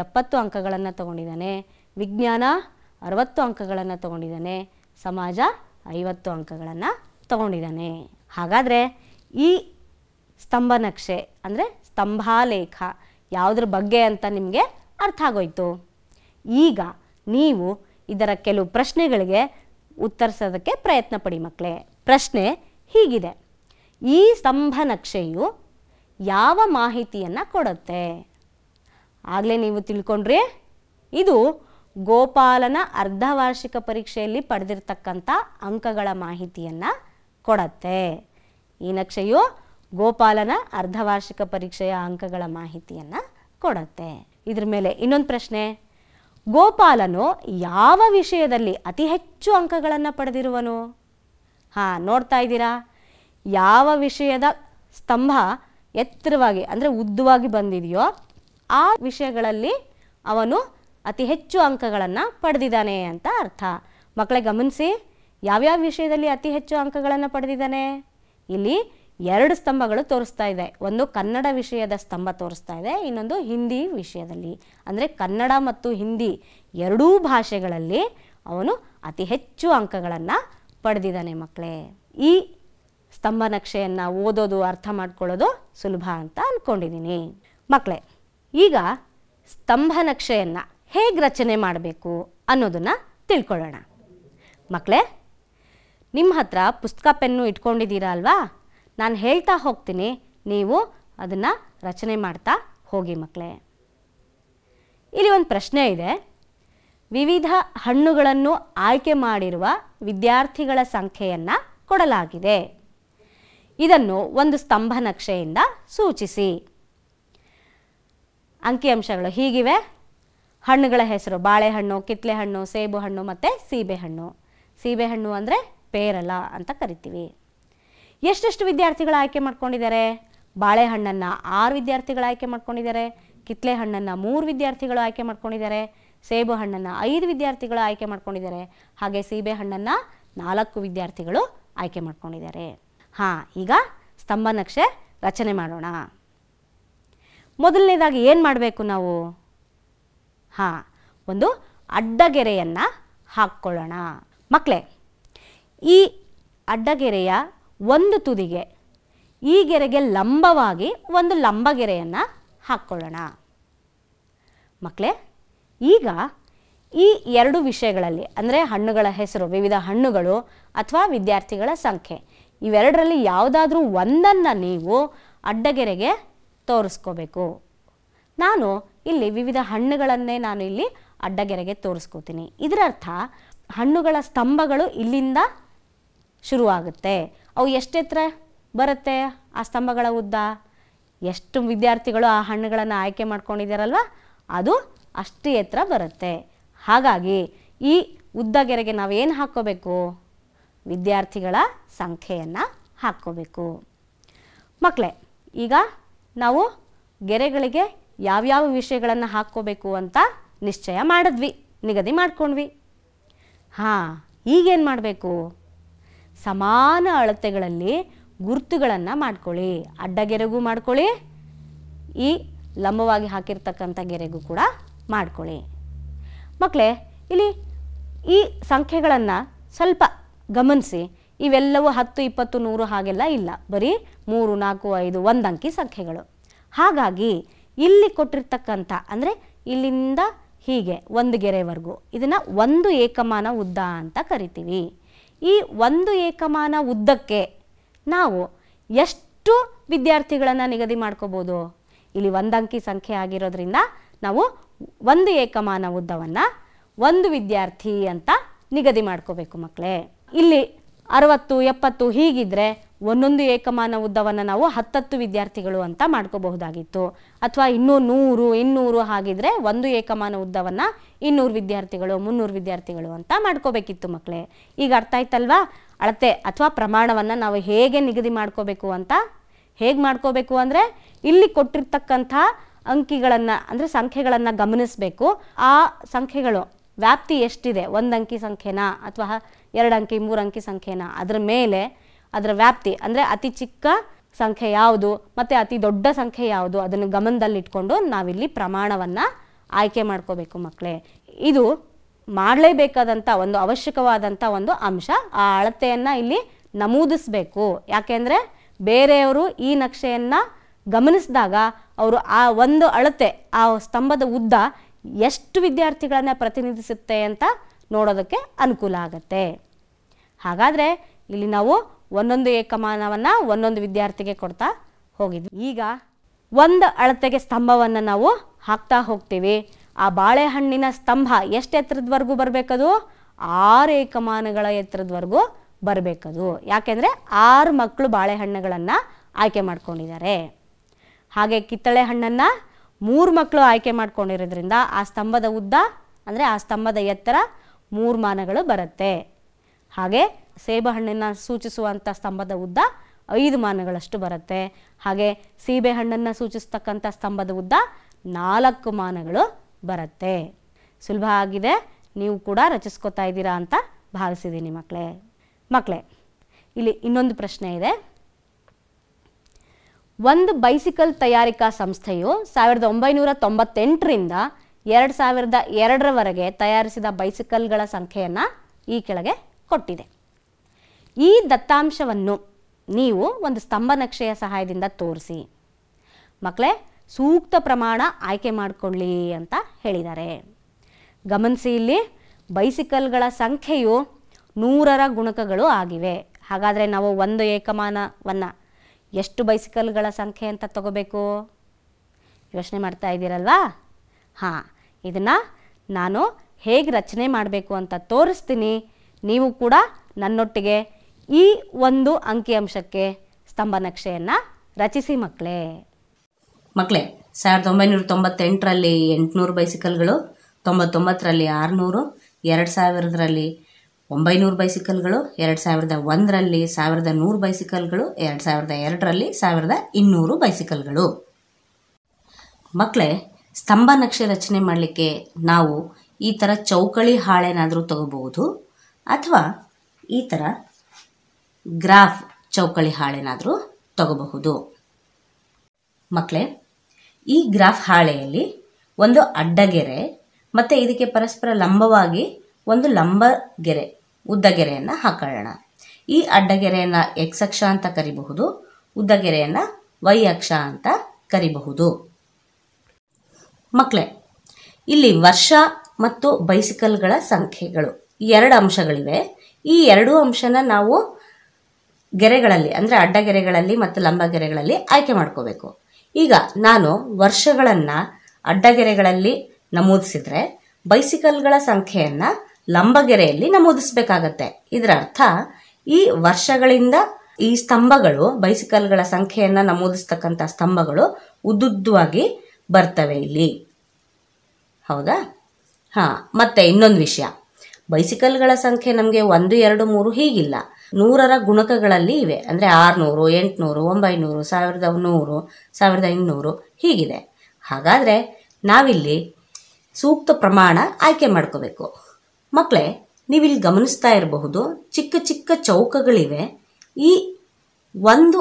ಎಪ್ಪತ್ತು ಅಂಕಗಳನ್ನು ತಗೊಂಡಿದ್ದಾನೆ ವಿಜ್ಞಾನ ಅರವತ್ತು ಅಂಕಗಳನ್ನು ತಗೊಂಡಿದ್ದಾನೆ ಸಮಾಜ ಐವತ್ತು ಅಂಕಗಳನ್ನು ತಗೊಂಡಿದ್ದಾನೆ ಹಾಗಾದರೆ ಈ ನಕ್ಷೆ ಅಂದರೆ ಸ್ತಂಭಾಲೇಖ ಯಾವುದ್ರ ಬಗ್ಗೆ ಅಂತ ನಿಮಗೆ ಅರ್ಥ ಆಗೋಯ್ತು ಈಗ ನೀವು ಇದರ ಕೆಲವು ಪ್ರಶ್ನೆಗಳಿಗೆ ಉತ್ತರಿಸೋದಕ್ಕೆ ಪ್ರಯತ್ನ ಪಡಿ ಮಕ್ಕಳೇ ಪ್ರಶ್ನೆ ಹೀಗಿದೆ ಈ ಸ್ತಂಭ ನಕ್ಷೆಯು ಯಾವ ಮಾಹಿತಿಯನ್ನು ಕೊಡುತ್ತೆ ಆಗಲೇ ನೀವು ತಿಳ್ಕೊಂಡ್ರಿ ಇದು ಗೋಪಾಲನ ಅರ್ಧವಾರ್ಷಿಕ ಪರೀಕ್ಷೆಯಲ್ಲಿ ಪಡೆದಿರ್ತಕ್ಕಂಥ ಅಂಕಗಳ ಮಾಹಿತಿಯನ್ನು ಕೊಡತ್ತೆ ಈ ನಕ್ಷೆಯು ಗೋಪಾಲನ ಅರ್ಧವಾರ್ಷಿಕ ಪರೀಕ್ಷೆಯ ಅಂಕಗಳ ಮಾಹಿತಿಯನ್ನು ಕೊಡತ್ತೆ ಇದ್ರ ಮೇಲೆ ಇನ್ನೊಂದು ಪ್ರಶ್ನೆ ಗೋಪಾಲನು ಯಾವ ವಿಷಯದಲ್ಲಿ ಅತಿ ಹೆಚ್ಚು ಅಂಕಗಳನ್ನು ಪಡೆದಿರುವನು ಹಾಂ ನೋಡ್ತಾ ಇದ್ದೀರಾ ಯಾವ ವಿಷಯದ ಸ್ತಂಭ ಎತ್ತರವಾಗಿ ಅಂದರೆ ಉದ್ದವಾಗಿ ಬಂದಿದೆಯೋ ಆ ವಿಷಯಗಳಲ್ಲಿ ಅವನು ಅತಿ ಹೆಚ್ಚು ಅಂಕಗಳನ್ನು ಪಡೆದಿದ್ದಾನೆ ಅಂತ ಅರ್ಥ ಮಕ್ಕಳೇ ಗಮನಿಸಿ ಯಾವ್ಯಾವ ವಿಷಯದಲ್ಲಿ ಅತಿ ಹೆಚ್ಚು ಅಂಕಗಳನ್ನು ಪಡೆದಿದ್ದಾನೆ ಇಲ್ಲಿ ಎರಡು ಸ್ತಂಭಗಳು ತೋರಿಸ್ತಾ ಇದೆ ಒಂದು ಕನ್ನಡ ವಿಷಯದ ಸ್ತಂಭ ತೋರಿಸ್ತಾ ಇದೆ ಇನ್ನೊಂದು ಹಿಂದಿ ವಿಷಯದಲ್ಲಿ ಅಂದರೆ ಕನ್ನಡ ಮತ್ತು ಹಿಂದಿ ಎರಡೂ ಭಾಷೆಗಳಲ್ಲಿ ಅವನು ಅತಿ ಹೆಚ್ಚು ಅಂಕಗಳನ್ನು ಪಡೆದಿದ್ದಾನೆ ಮಕ್ಕಳೇ ಈ ಸ್ತಂಭ ನಕ್ಷೆಯನ್ನು ಓದೋದು ಅರ್ಥ ಮಾಡ್ಕೊಳ್ಳೋದು ಸುಲಭ ಅಂತ ಅಂದ್ಕೊಂಡಿದ್ದೀನಿ ಮಕ್ಕಳೇ ಈಗ ಸ್ತಂಭ ನಕ್ಷೆಯನ್ನು ಹೇಗೆ ರಚನೆ ಮಾಡಬೇಕು ಅನ್ನೋದನ್ನು ತಿಳ್ಕೊಳ್ಳೋಣ ಮಕ್ಕಳೇ ನಿಮ್ಮ ಹತ್ರ ಪುಸ್ತಕ ಪೆನ್ನು ಇಟ್ಕೊಂಡಿದ್ದೀರಾ ಅಲ್ವಾ ನಾನು ಹೇಳ್ತಾ ಹೋಗ್ತೀನಿ ನೀವು ಅದನ್ನು ರಚನೆ ಮಾಡ್ತಾ ಹೋಗಿ ಮಕ್ಕಳೇ ಇಲ್ಲಿ ಒಂದು ಪ್ರಶ್ನೆ ಇದೆ ವಿವಿಧ ಹಣ್ಣುಗಳನ್ನು ಆಯ್ಕೆ ಮಾಡಿರುವ ವಿದ್ಯಾರ್ಥಿಗಳ ಸಂಖ್ಯೆಯನ್ನು ಕೊಡಲಾಗಿದೆ ಇದನ್ನು ಒಂದು ಸ್ತಂಭ ನಕ್ಷೆಯಿಂದ ಸೂಚಿಸಿ ಅಂಕಿಅಂಶಗಳು ಹೀಗಿವೆ ಹಣ್ಣುಗಳ ಹೆಸರು ಬಾಳೆಹಣ್ಣು ಕಿತ್ಲೆಹಣ್ಣು ಹಣ್ಣು ಸೇಬು ಹಣ್ಣು ಮತ್ತು ಸೀಬೆಹಣ್ಣು ಸೀಬೆಹಣ್ಣು ಅಂದರೆ ಪೇರಲ ಅಂತ ಕರಿತೀವಿ ಎಷ್ಟೆಷ್ಟು ವಿದ್ಯಾರ್ಥಿಗಳು ಆಯ್ಕೆ ಮಾಡ್ಕೊಂಡಿದ್ದಾರೆ ಬಾಳೆಹಣ್ಣನ್ನು ಆರು ವಿದ್ಯಾರ್ಥಿಗಳು ಆಯ್ಕೆ ಮಾಡ್ಕೊಂಡಿದ್ದಾರೆ ಕಿತ್ಲೆ ಹಣ್ಣನ್ನು ಮೂರು ವಿದ್ಯಾರ್ಥಿಗಳು ಆಯ್ಕೆ ಮಾಡ್ಕೊಂಡಿದ್ದಾರೆ ಸೇಬು ಹಣ್ಣನ್ನು ಐದು ವಿದ್ಯಾರ್ಥಿಗಳು ಆಯ್ಕೆ ಮಾಡ್ಕೊಂಡಿದ್ದಾರೆ ಹಾಗೆ ಸೀಬೆ ಹಣ್ಣನ್ನು ನಾಲ್ಕು ವಿದ್ಯಾರ್ಥಿಗಳು ಆಯ್ಕೆ ಮಾಡ್ಕೊಂಡಿದ್ದಾರೆ ಹಾಂ ಈಗ ಸ್ತಂಭ ನಕ್ಷೆ ರಚನೆ ಮಾಡೋಣ ಮೊದಲನೇದಾಗಿ ಏನು ಮಾಡಬೇಕು ನಾವು ಹಾಂ ಒಂದು ಅಡ್ಡಗೆರೆಯನ್ನು ಹಾಕ್ಕೊಳ್ಳೋಣ ಮಕ್ಕಳೇ ಈ ಅಡ್ಡಗೆರೆಯ ಒಂದು ತುದಿಗೆ ಈ ಗೆರೆಗೆ ಲಂಬವಾಗಿ ಒಂದು ಲಂಬಗೆರೆಯನ್ನು ಗೆರೆಯನ್ನು ಹಾಕ್ಕೊಳ್ಳೋಣ ಮಕ್ಕಳೇ ಈಗ ಈ ಎರಡು ವಿಷಯಗಳಲ್ಲಿ ಅಂದರೆ ಹಣ್ಣುಗಳ ಹೆಸರು ವಿವಿಧ ಹಣ್ಣುಗಳು ಅಥವಾ ವಿದ್ಯಾರ್ಥಿಗಳ ಸಂಖ್ಯೆ ಇವೆರಡರಲ್ಲಿ ಯಾವುದಾದ್ರೂ ಒಂದನ್ನು ನೀವು ಅಡ್ಡಗೆರೆಗೆ ತೋರಿಸ್ಕೋಬೇಕು ನಾನು ಇಲ್ಲಿ ವಿವಿಧ ಹಣ್ಣುಗಳನ್ನೇ ನಾನು ಇಲ್ಲಿ ಅಡ್ಡಗೆರೆಗೆ ತೋರಿಸ್ಕೋತೀನಿ ಇದರರ್ಥ ಹಣ್ಣುಗಳ ಸ್ತಂಭಗಳು ಇಲ್ಲಿಂದ ಶುರುವಾಗುತ್ತೆ ಅವು ಎಷ್ಟೆತ್ತರ ಬರುತ್ತೆ ಆ ಸ್ತಂಭಗಳ ಉದ್ದ ಎಷ್ಟು ವಿದ್ಯಾರ್ಥಿಗಳು ಆ ಹಣ್ಣುಗಳನ್ನು ಆಯ್ಕೆ ಮಾಡ್ಕೊಂಡಿದ್ದಾರಲ್ವ ಅದು ಅಷ್ಟು ಎತ್ತರ ಬರುತ್ತೆ ಹಾಗಾಗಿ ಈ ಉದ್ದ ಗೆರೆಗೆ ನಾವೇನು ಹಾಕ್ಕೋಬೇಕು ವಿದ್ಯಾರ್ಥಿಗಳ ಸಂಖ್ಯೆಯನ್ನು ಹಾಕ್ಕೋಬೇಕು ಮಕ್ಕಳೇ ಈಗ ನಾವು ಗೆರೆಗಳಿಗೆ ಯಾವ್ಯಾವ ವಿಷಯಗಳನ್ನು ಹಾಕ್ಕೋಬೇಕು ಅಂತ ನಿಶ್ಚಯ ಮಾಡಿದ್ವಿ ನಿಗದಿ ಮಾಡ್ಕೊಂಡ್ವಿ ಹಾಂ ಈಗೇನು ಮಾಡಬೇಕು ಸಮಾನ ಅಳತೆಗಳಲ್ಲಿ ಗುರುತುಗಳನ್ನು ಮಾಡ್ಕೊಳ್ಳಿ ಅಡ್ಡ ಗೆರೆಗೂ ಮಾಡ್ಕೊಳ್ಳಿ ಈ ಲಂಬವಾಗಿ ಹಾಕಿರ್ತಕ್ಕಂಥ ಗೆರೆಗೂ ಕೂಡ ಮಾಡ್ಕೊಳ್ಳಿ ಮಕ್ಕಳೇ ಇಲ್ಲಿ ಈ ಸಂಖ್ಯೆಗಳನ್ನು ಸ್ವಲ್ಪ ಗಮನಿಸಿ ಇವೆಲ್ಲವೂ ಹತ್ತು ಇಪ್ಪತ್ತು ನೂರು ಹಾಗೆಲ್ಲ ಇಲ್ಲ ಬರೀ ಮೂರು ನಾಲ್ಕು ಐದು ಒಂದು ಅಂಕಿ ಸಂಖ್ಯೆಗಳು ಹಾಗಾಗಿ ಇಲ್ಲಿ ಕೊಟ್ಟಿರ್ತಕ್ಕಂಥ ಅಂದರೆ ಇಲ್ಲಿಂದ ಹೀಗೆ ಒಂದು ಗೆರೆವರೆಗೂ ಇದನ್ನು ಒಂದು ಏಕಮಾನ ಉದ್ದ ಅಂತ ಕರಿತೀವಿ ಈ ಒಂದು ಏಕಮಾನ ಉದ್ದಕ್ಕೆ ನಾವು ಎಷ್ಟು ವಿದ್ಯಾರ್ಥಿಗಳನ್ನು ನಿಗದಿ ಮಾಡ್ಕೋಬೋದು ಇಲ್ಲಿ ಒಂದಂಕಿ ಸಂಖ್ಯೆ ಆಗಿರೋದ್ರಿಂದ ನಾವು ಒಂದು ಏಕಮಾನ ಉದ್ದವನ್ನು ಒಂದು ವಿದ್ಯಾರ್ಥಿ ಅಂತ ನಿಗದಿ ಮಾಡ್ಕೋಬೇಕು ಮಕ್ಕಳೇ ಇಲ್ಲಿ ಅರವತ್ತು ಎಪ್ಪತ್ತು ಹೀಗಿದ್ರೆ ಒಂದೊಂದು ಏಕಮಾನ ಉದ್ದವನ್ನು ನಾವು ಹತ್ತತ್ತು ವಿದ್ಯಾರ್ಥಿಗಳು ಅಂತ ಮಾಡ್ಕೋಬಹುದಾಗಿತ್ತು ಅಥವಾ ಇನ್ನೂ ನೂರು ಇನ್ನೂರು ಹಾಗಿದ್ರೆ ಒಂದು ಏಕಮಾನ ಉದ್ದವನ್ನು ಇನ್ನೂರು ವಿದ್ಯಾರ್ಥಿಗಳು ಮುನ್ನೂರು ವಿದ್ಯಾರ್ಥಿಗಳು ಅಂತ ಮಾಡ್ಕೋಬೇಕಿತ್ತು ಮಕ್ಕಳೇ ಈಗ ಅರ್ಥ ಆಯ್ತಲ್ವಾ ಅಳತೆ ಅಥವಾ ಪ್ರಮಾಣವನ್ನು ನಾವು ಹೇಗೆ ನಿಗದಿ ಮಾಡ್ಕೋಬೇಕು ಅಂತ ಹೇಗೆ ಮಾಡ್ಕೋಬೇಕು ಅಂದರೆ ಇಲ್ಲಿ ಕೊಟ್ಟಿರ್ತಕ್ಕಂಥ ಅಂಕಿಗಳನ್ನು ಅಂದರೆ ಸಂಖ್ಯೆಗಳನ್ನು ಗಮನಿಸಬೇಕು ಆ ಸಂಖ್ಯೆಗಳು ವ್ಯಾಪ್ತಿ ಎಷ್ಟಿದೆ ಒಂದು ಅಂಕಿ ಸಂಖ್ಯೆನಾ ಅಥವಾ ಎರಡು ಅಂಕಿ ಮೂರು ಅಂಕಿ ಸಂಖ್ಯೆನಾ ಅದರ ಮೇಲೆ ಅದರ ವ್ಯಾಪ್ತಿ ಅಂದರೆ ಅತಿ ಚಿಕ್ಕ ಸಂಖ್ಯೆ ಯಾವುದು ಮತ್ತು ಅತಿ ದೊಡ್ಡ ಸಂಖ್ಯೆ ಯಾವುದು ಅದನ್ನು ಗಮನದಲ್ಲಿಟ್ಕೊಂಡು ನಾವಿಲ್ಲಿ ಪ್ರಮಾಣವನ್ನು ಆಯ್ಕೆ ಮಾಡ್ಕೋಬೇಕು ಮಕ್ಕಳೇ ಇದು ಮಾಡಲೇಬೇಕಾದಂಥ ಒಂದು ಅವಶ್ಯಕವಾದಂಥ ಒಂದು ಅಂಶ ಆ ಅಳತೆಯನ್ನು ಇಲ್ಲಿ ನಮೂದಿಸಬೇಕು ಯಾಕೆಂದರೆ ಬೇರೆಯವರು ಈ ನಕ್ಷೆಯನ್ನು ಗಮನಿಸಿದಾಗ ಅವರು ಆ ಒಂದು ಅಳತೆ ಆ ಸ್ತಂಭದ ಉದ್ದ ಎಷ್ಟು ವಿದ್ಯಾರ್ಥಿಗಳನ್ನ ಪ್ರತಿನಿಧಿಸುತ್ತೆ ಅಂತ ನೋಡೋದಕ್ಕೆ ಅನುಕೂಲ ಆಗತ್ತೆ ಹಾಗಾದರೆ ಇಲ್ಲಿ ನಾವು ಒಂದೊಂದು ಏಕಮಾನವನ್ನು ಒಂದೊಂದು ವಿದ್ಯಾರ್ಥಿಗೆ ಕೊಡ್ತಾ ಹೋಗಿದ್ವಿ ಈಗ ಒಂದು ಅಳತೆಗೆ ಸ್ತಂಭವನ್ನು ನಾವು ಹಾಕ್ತಾ ಹೋಗ್ತೀವಿ ಆ ಬಾಳೆಹಣ್ಣಿನ ಸ್ತಂಭ ಎಷ್ಟು ಎತ್ತರದವರೆಗೂ ಬರಬೇಕದು ಆರು ಏಕಮಾನಗಳ ಎತ್ತರದವರೆಗೂ ಬರಬೇಕದು ಯಾಕೆಂದರೆ ಆರು ಮಕ್ಕಳು ಬಾಳೆಹಣ್ಣುಗಳನ್ನು ಆಯ್ಕೆ ಮಾಡ್ಕೊಂಡಿದ್ದಾರೆ ಹಾಗೆ ಕಿತ್ತಳೆ ಹಣ್ಣನ್ನು ಮೂರು ಮಕ್ಕಳು ಆಯ್ಕೆ ಮಾಡ್ಕೊಂಡಿರೋದ್ರಿಂದ ಆ ಸ್ತಂಭದ ಉದ್ದ ಅಂದರೆ ಆ ಸ್ತಂಭದ ಎತ್ತರ ಮೂರು ಮಾನಗಳು ಬರುತ್ತೆ ಹಾಗೆ ಸೇಬಹಣ್ಣನ್ನು ಸೂಚಿಸುವಂಥ ಸ್ತಂಭದ ಉದ್ದ ಐದು ಮಾನಗಳಷ್ಟು ಬರುತ್ತೆ ಹಾಗೆ ಸೀಬೆಹಣ್ಣನ್ನು ಸೂಚಿಸ್ತಕ್ಕಂಥ ಸ್ತಂಭದ ಉದ್ದ ನಾಲ್ಕು ಮಾನಗಳು ಬರುತ್ತೆ ಸುಲಭ ಆಗಿದೆ ನೀವು ಕೂಡ ರಚಿಸ್ಕೊತಾ ಇದ್ದೀರಾ ಅಂತ ಭಾವಿಸಿದ್ದೀನಿ ಮಕ್ಕಳೇ ಮಕ್ಕಳೇ ಇಲ್ಲಿ ಇನ್ನೊಂದು ಪ್ರಶ್ನೆ ಇದೆ ಒಂದು ಬೈಸಿಕಲ್ ತಯಾರಿಕಾ ಸಂಸ್ಥೆಯು ಸಾವಿರದ ಒಂಬೈನೂರ ತೊಂಬತ್ತೆಂಟರಿಂದ ಎರಡು ಸಾವಿರದ ಎರಡರವರೆಗೆ ತಯಾರಿಸಿದ ಬೈಸಿಕಲ್ಗಳ ಸಂಖ್ಯೆಯನ್ನು ಈ ಕೆಳಗೆ ಕೊಟ್ಟಿದೆ ಈ ದತ್ತಾಂಶವನ್ನು ನೀವು ಒಂದು ಸ್ತಂಭ ನಕ್ಷೆಯ ಸಹಾಯದಿಂದ ತೋರಿಸಿ ಮಕ್ಕಳೇ ಸೂಕ್ತ ಪ್ರಮಾಣ ಆಯ್ಕೆ ಮಾಡಿಕೊಳ್ಳಿ ಅಂತ ಹೇಳಿದ್ದಾರೆ ಗಮನಿಸಿ ಇಲ್ಲಿ ಬೈಸಿಕಲ್ಗಳ ಸಂಖ್ಯೆಯು ನೂರರ ಗುಣಕಗಳು ಆಗಿವೆ ಹಾಗಾದರೆ ನಾವು ಒಂದು ಏಕಮಾನವನ್ನು ಎಷ್ಟು ಬೈಸಿಕಲ್ಗಳ ಸಂಖ್ಯೆ ಅಂತ ತಗೋಬೇಕು ಯೋಚನೆ ಮಾಡ್ತಾ ಇದ್ದೀರಲ್ವಾ ಹಾಂ ಇದನ್ನು ನಾನು ಹೇಗೆ ರಚನೆ ಮಾಡಬೇಕು ಅಂತ ತೋರಿಸ್ತೀನಿ ನೀವು ಕೂಡ ನನ್ನೊಟ್ಟಿಗೆ ಈ ಒಂದು ಅಂಕಿಅಂಶಕ್ಕೆ ಸ್ತಂಭ ನಕ್ಷೆಯನ್ನು ರಚಿಸಿ ಮಕ್ಕಳೇ ಮಕ್ಕಳೇ ಸಾವಿರದ ಒಂಬೈನೂರ ತೊಂಬತ್ತೆಂಟರಲ್ಲಿ ಎಂಟುನೂರು ಬೈಸಿಕಲ್ಗಳು ತೊಂಬತ್ತೊಂಬತ್ತರಲ್ಲಿ ಆರುನೂರು ಎರಡು ಸಾವಿರದರಲ್ಲಿ ಒಂಬೈನೂರು ಬೈಸಿಕಲ್ಗಳು ಎರಡು ಸಾವಿರದ ಒಂದರಲ್ಲಿ ಸಾವಿರದ ನೂರು ಬೈಸಿಕಲ್ಗಳು ಎರಡು ಸಾವಿರದ ಎರಡರಲ್ಲಿ ಸಾವಿರದ ಇನ್ನೂರು ಬೈಸಿಕಲ್ಗಳು ಮಕ್ಕಳೇ ಸ್ತಂಭ ನಕ್ಷೆ ರಚನೆ ಮಾಡಲಿಕ್ಕೆ ನಾವು ಈ ಥರ ಚೌಕಳಿ ಹಾಳೆನಾದರೂ ತಗೋಬಹುದು ಅಥವಾ ಈ ಥರ ಗ್ರಾಫ್ ಚೌಕಳಿ ಹಾಳೆನಾದರೂ ತಗೋಬಹುದು ಮಕ್ಕಳೇ ಈ ಗ್ರಾಫ್ ಹಾಳೆಯಲ್ಲಿ ಒಂದು ಅಡ್ಡಗೆರೆ ಮತ್ತು ಇದಕ್ಕೆ ಪರಸ್ಪರ ಲಂಬವಾಗಿ ಒಂದು ಲಂಬ ಗೆರೆ ಉದ್ದಗೆರೆಯನ್ನು ಹಾಕೊಳ್ಳೋಣ ಈ ಅಡ್ಡಗೆರೆಯನ್ನು ಎಕ್ಸ್ ಅಕ್ಷ ಅಂತ ಕರಿಬಹುದು ಉದ್ದಗೆರೆಯನ್ನು ವೈ ಅಕ್ಷ ಅಂತ ಕರಿಬಹುದು ಮಕ್ಕಳೇ ಇಲ್ಲಿ ವರ್ಷ ಮತ್ತು ಬೈಸಿಕಲ್ಗಳ ಸಂಖ್ಯೆಗಳು ಎರಡು ಅಂಶಗಳಿವೆ ಈ ಎರಡು ಅಂಶನ ನಾವು ಗೆರೆಗಳಲ್ಲಿ ಅಂದರೆ ಅಡ್ಡಗೆರೆಗಳಲ್ಲಿ ಮತ್ತು ಲಂಬಗೆರೆಗಳಲ್ಲಿ ಆಯ್ಕೆ ಮಾಡ್ಕೋಬೇಕು ಈಗ ನಾನು ವರ್ಷಗಳನ್ನು ಅಡ್ಡಗೆರೆಗಳಲ್ಲಿ ನಮೂದಿಸಿದರೆ ಬೈಸಿಕಲ್ಗಳ ಸಂಖ್ಯೆಯನ್ನು ಲಂಬಗೆರೆಯಲ್ಲಿ ನಮೂದಿಸಬೇಕಾಗತ್ತೆ ಇದರ ಅರ್ಥ ಈ ವರ್ಷಗಳಿಂದ ಈ ಸ್ತಂಭಗಳು ಬೈಸಿಕಲ್ಗಳ ಸಂಖ್ಯೆಯನ್ನು ನಮೂದಿಸ್ತಕ್ಕಂಥ ಸ್ತಂಭಗಳು ಉದ್ದುದ್ದವಾಗಿ ಬರ್ತವೆ ಇಲ್ಲಿ ಹೌದಾ ಹಾಂ ಮತ್ತೆ ಇನ್ನೊಂದು ವಿಷಯ ಬೈಸಿಕಲ್ಗಳ ಸಂಖ್ಯೆ ನಮಗೆ ಒಂದು ಎರಡು ಮೂರು ಹೀಗಿಲ್ಲ ನೂರರ ಗುಣಕಗಳಲ್ಲಿ ಇವೆ ಅಂದರೆ ಆರುನೂರು ಎಂಟುನೂರು ಒಂಬೈನೂರು ಸಾವಿರದ ನೂರು ಸಾವಿರದ ಇನ್ನೂರು ಹೀಗಿದೆ ಹಾಗಾದರೆ ನಾವಿಲ್ಲಿ ಸೂಕ್ತ ಪ್ರಮಾಣ ಆಯ್ಕೆ ಮಾಡ್ಕೋಬೇಕು ಮಕ್ಕಳೇ ನೀವಿಲ್ಲಿ ಗಮನಿಸ್ತಾ ಇರಬಹುದು ಚಿಕ್ಕ ಚಿಕ್ಕ ಚೌಕಗಳಿವೆ ಈ ಒಂದು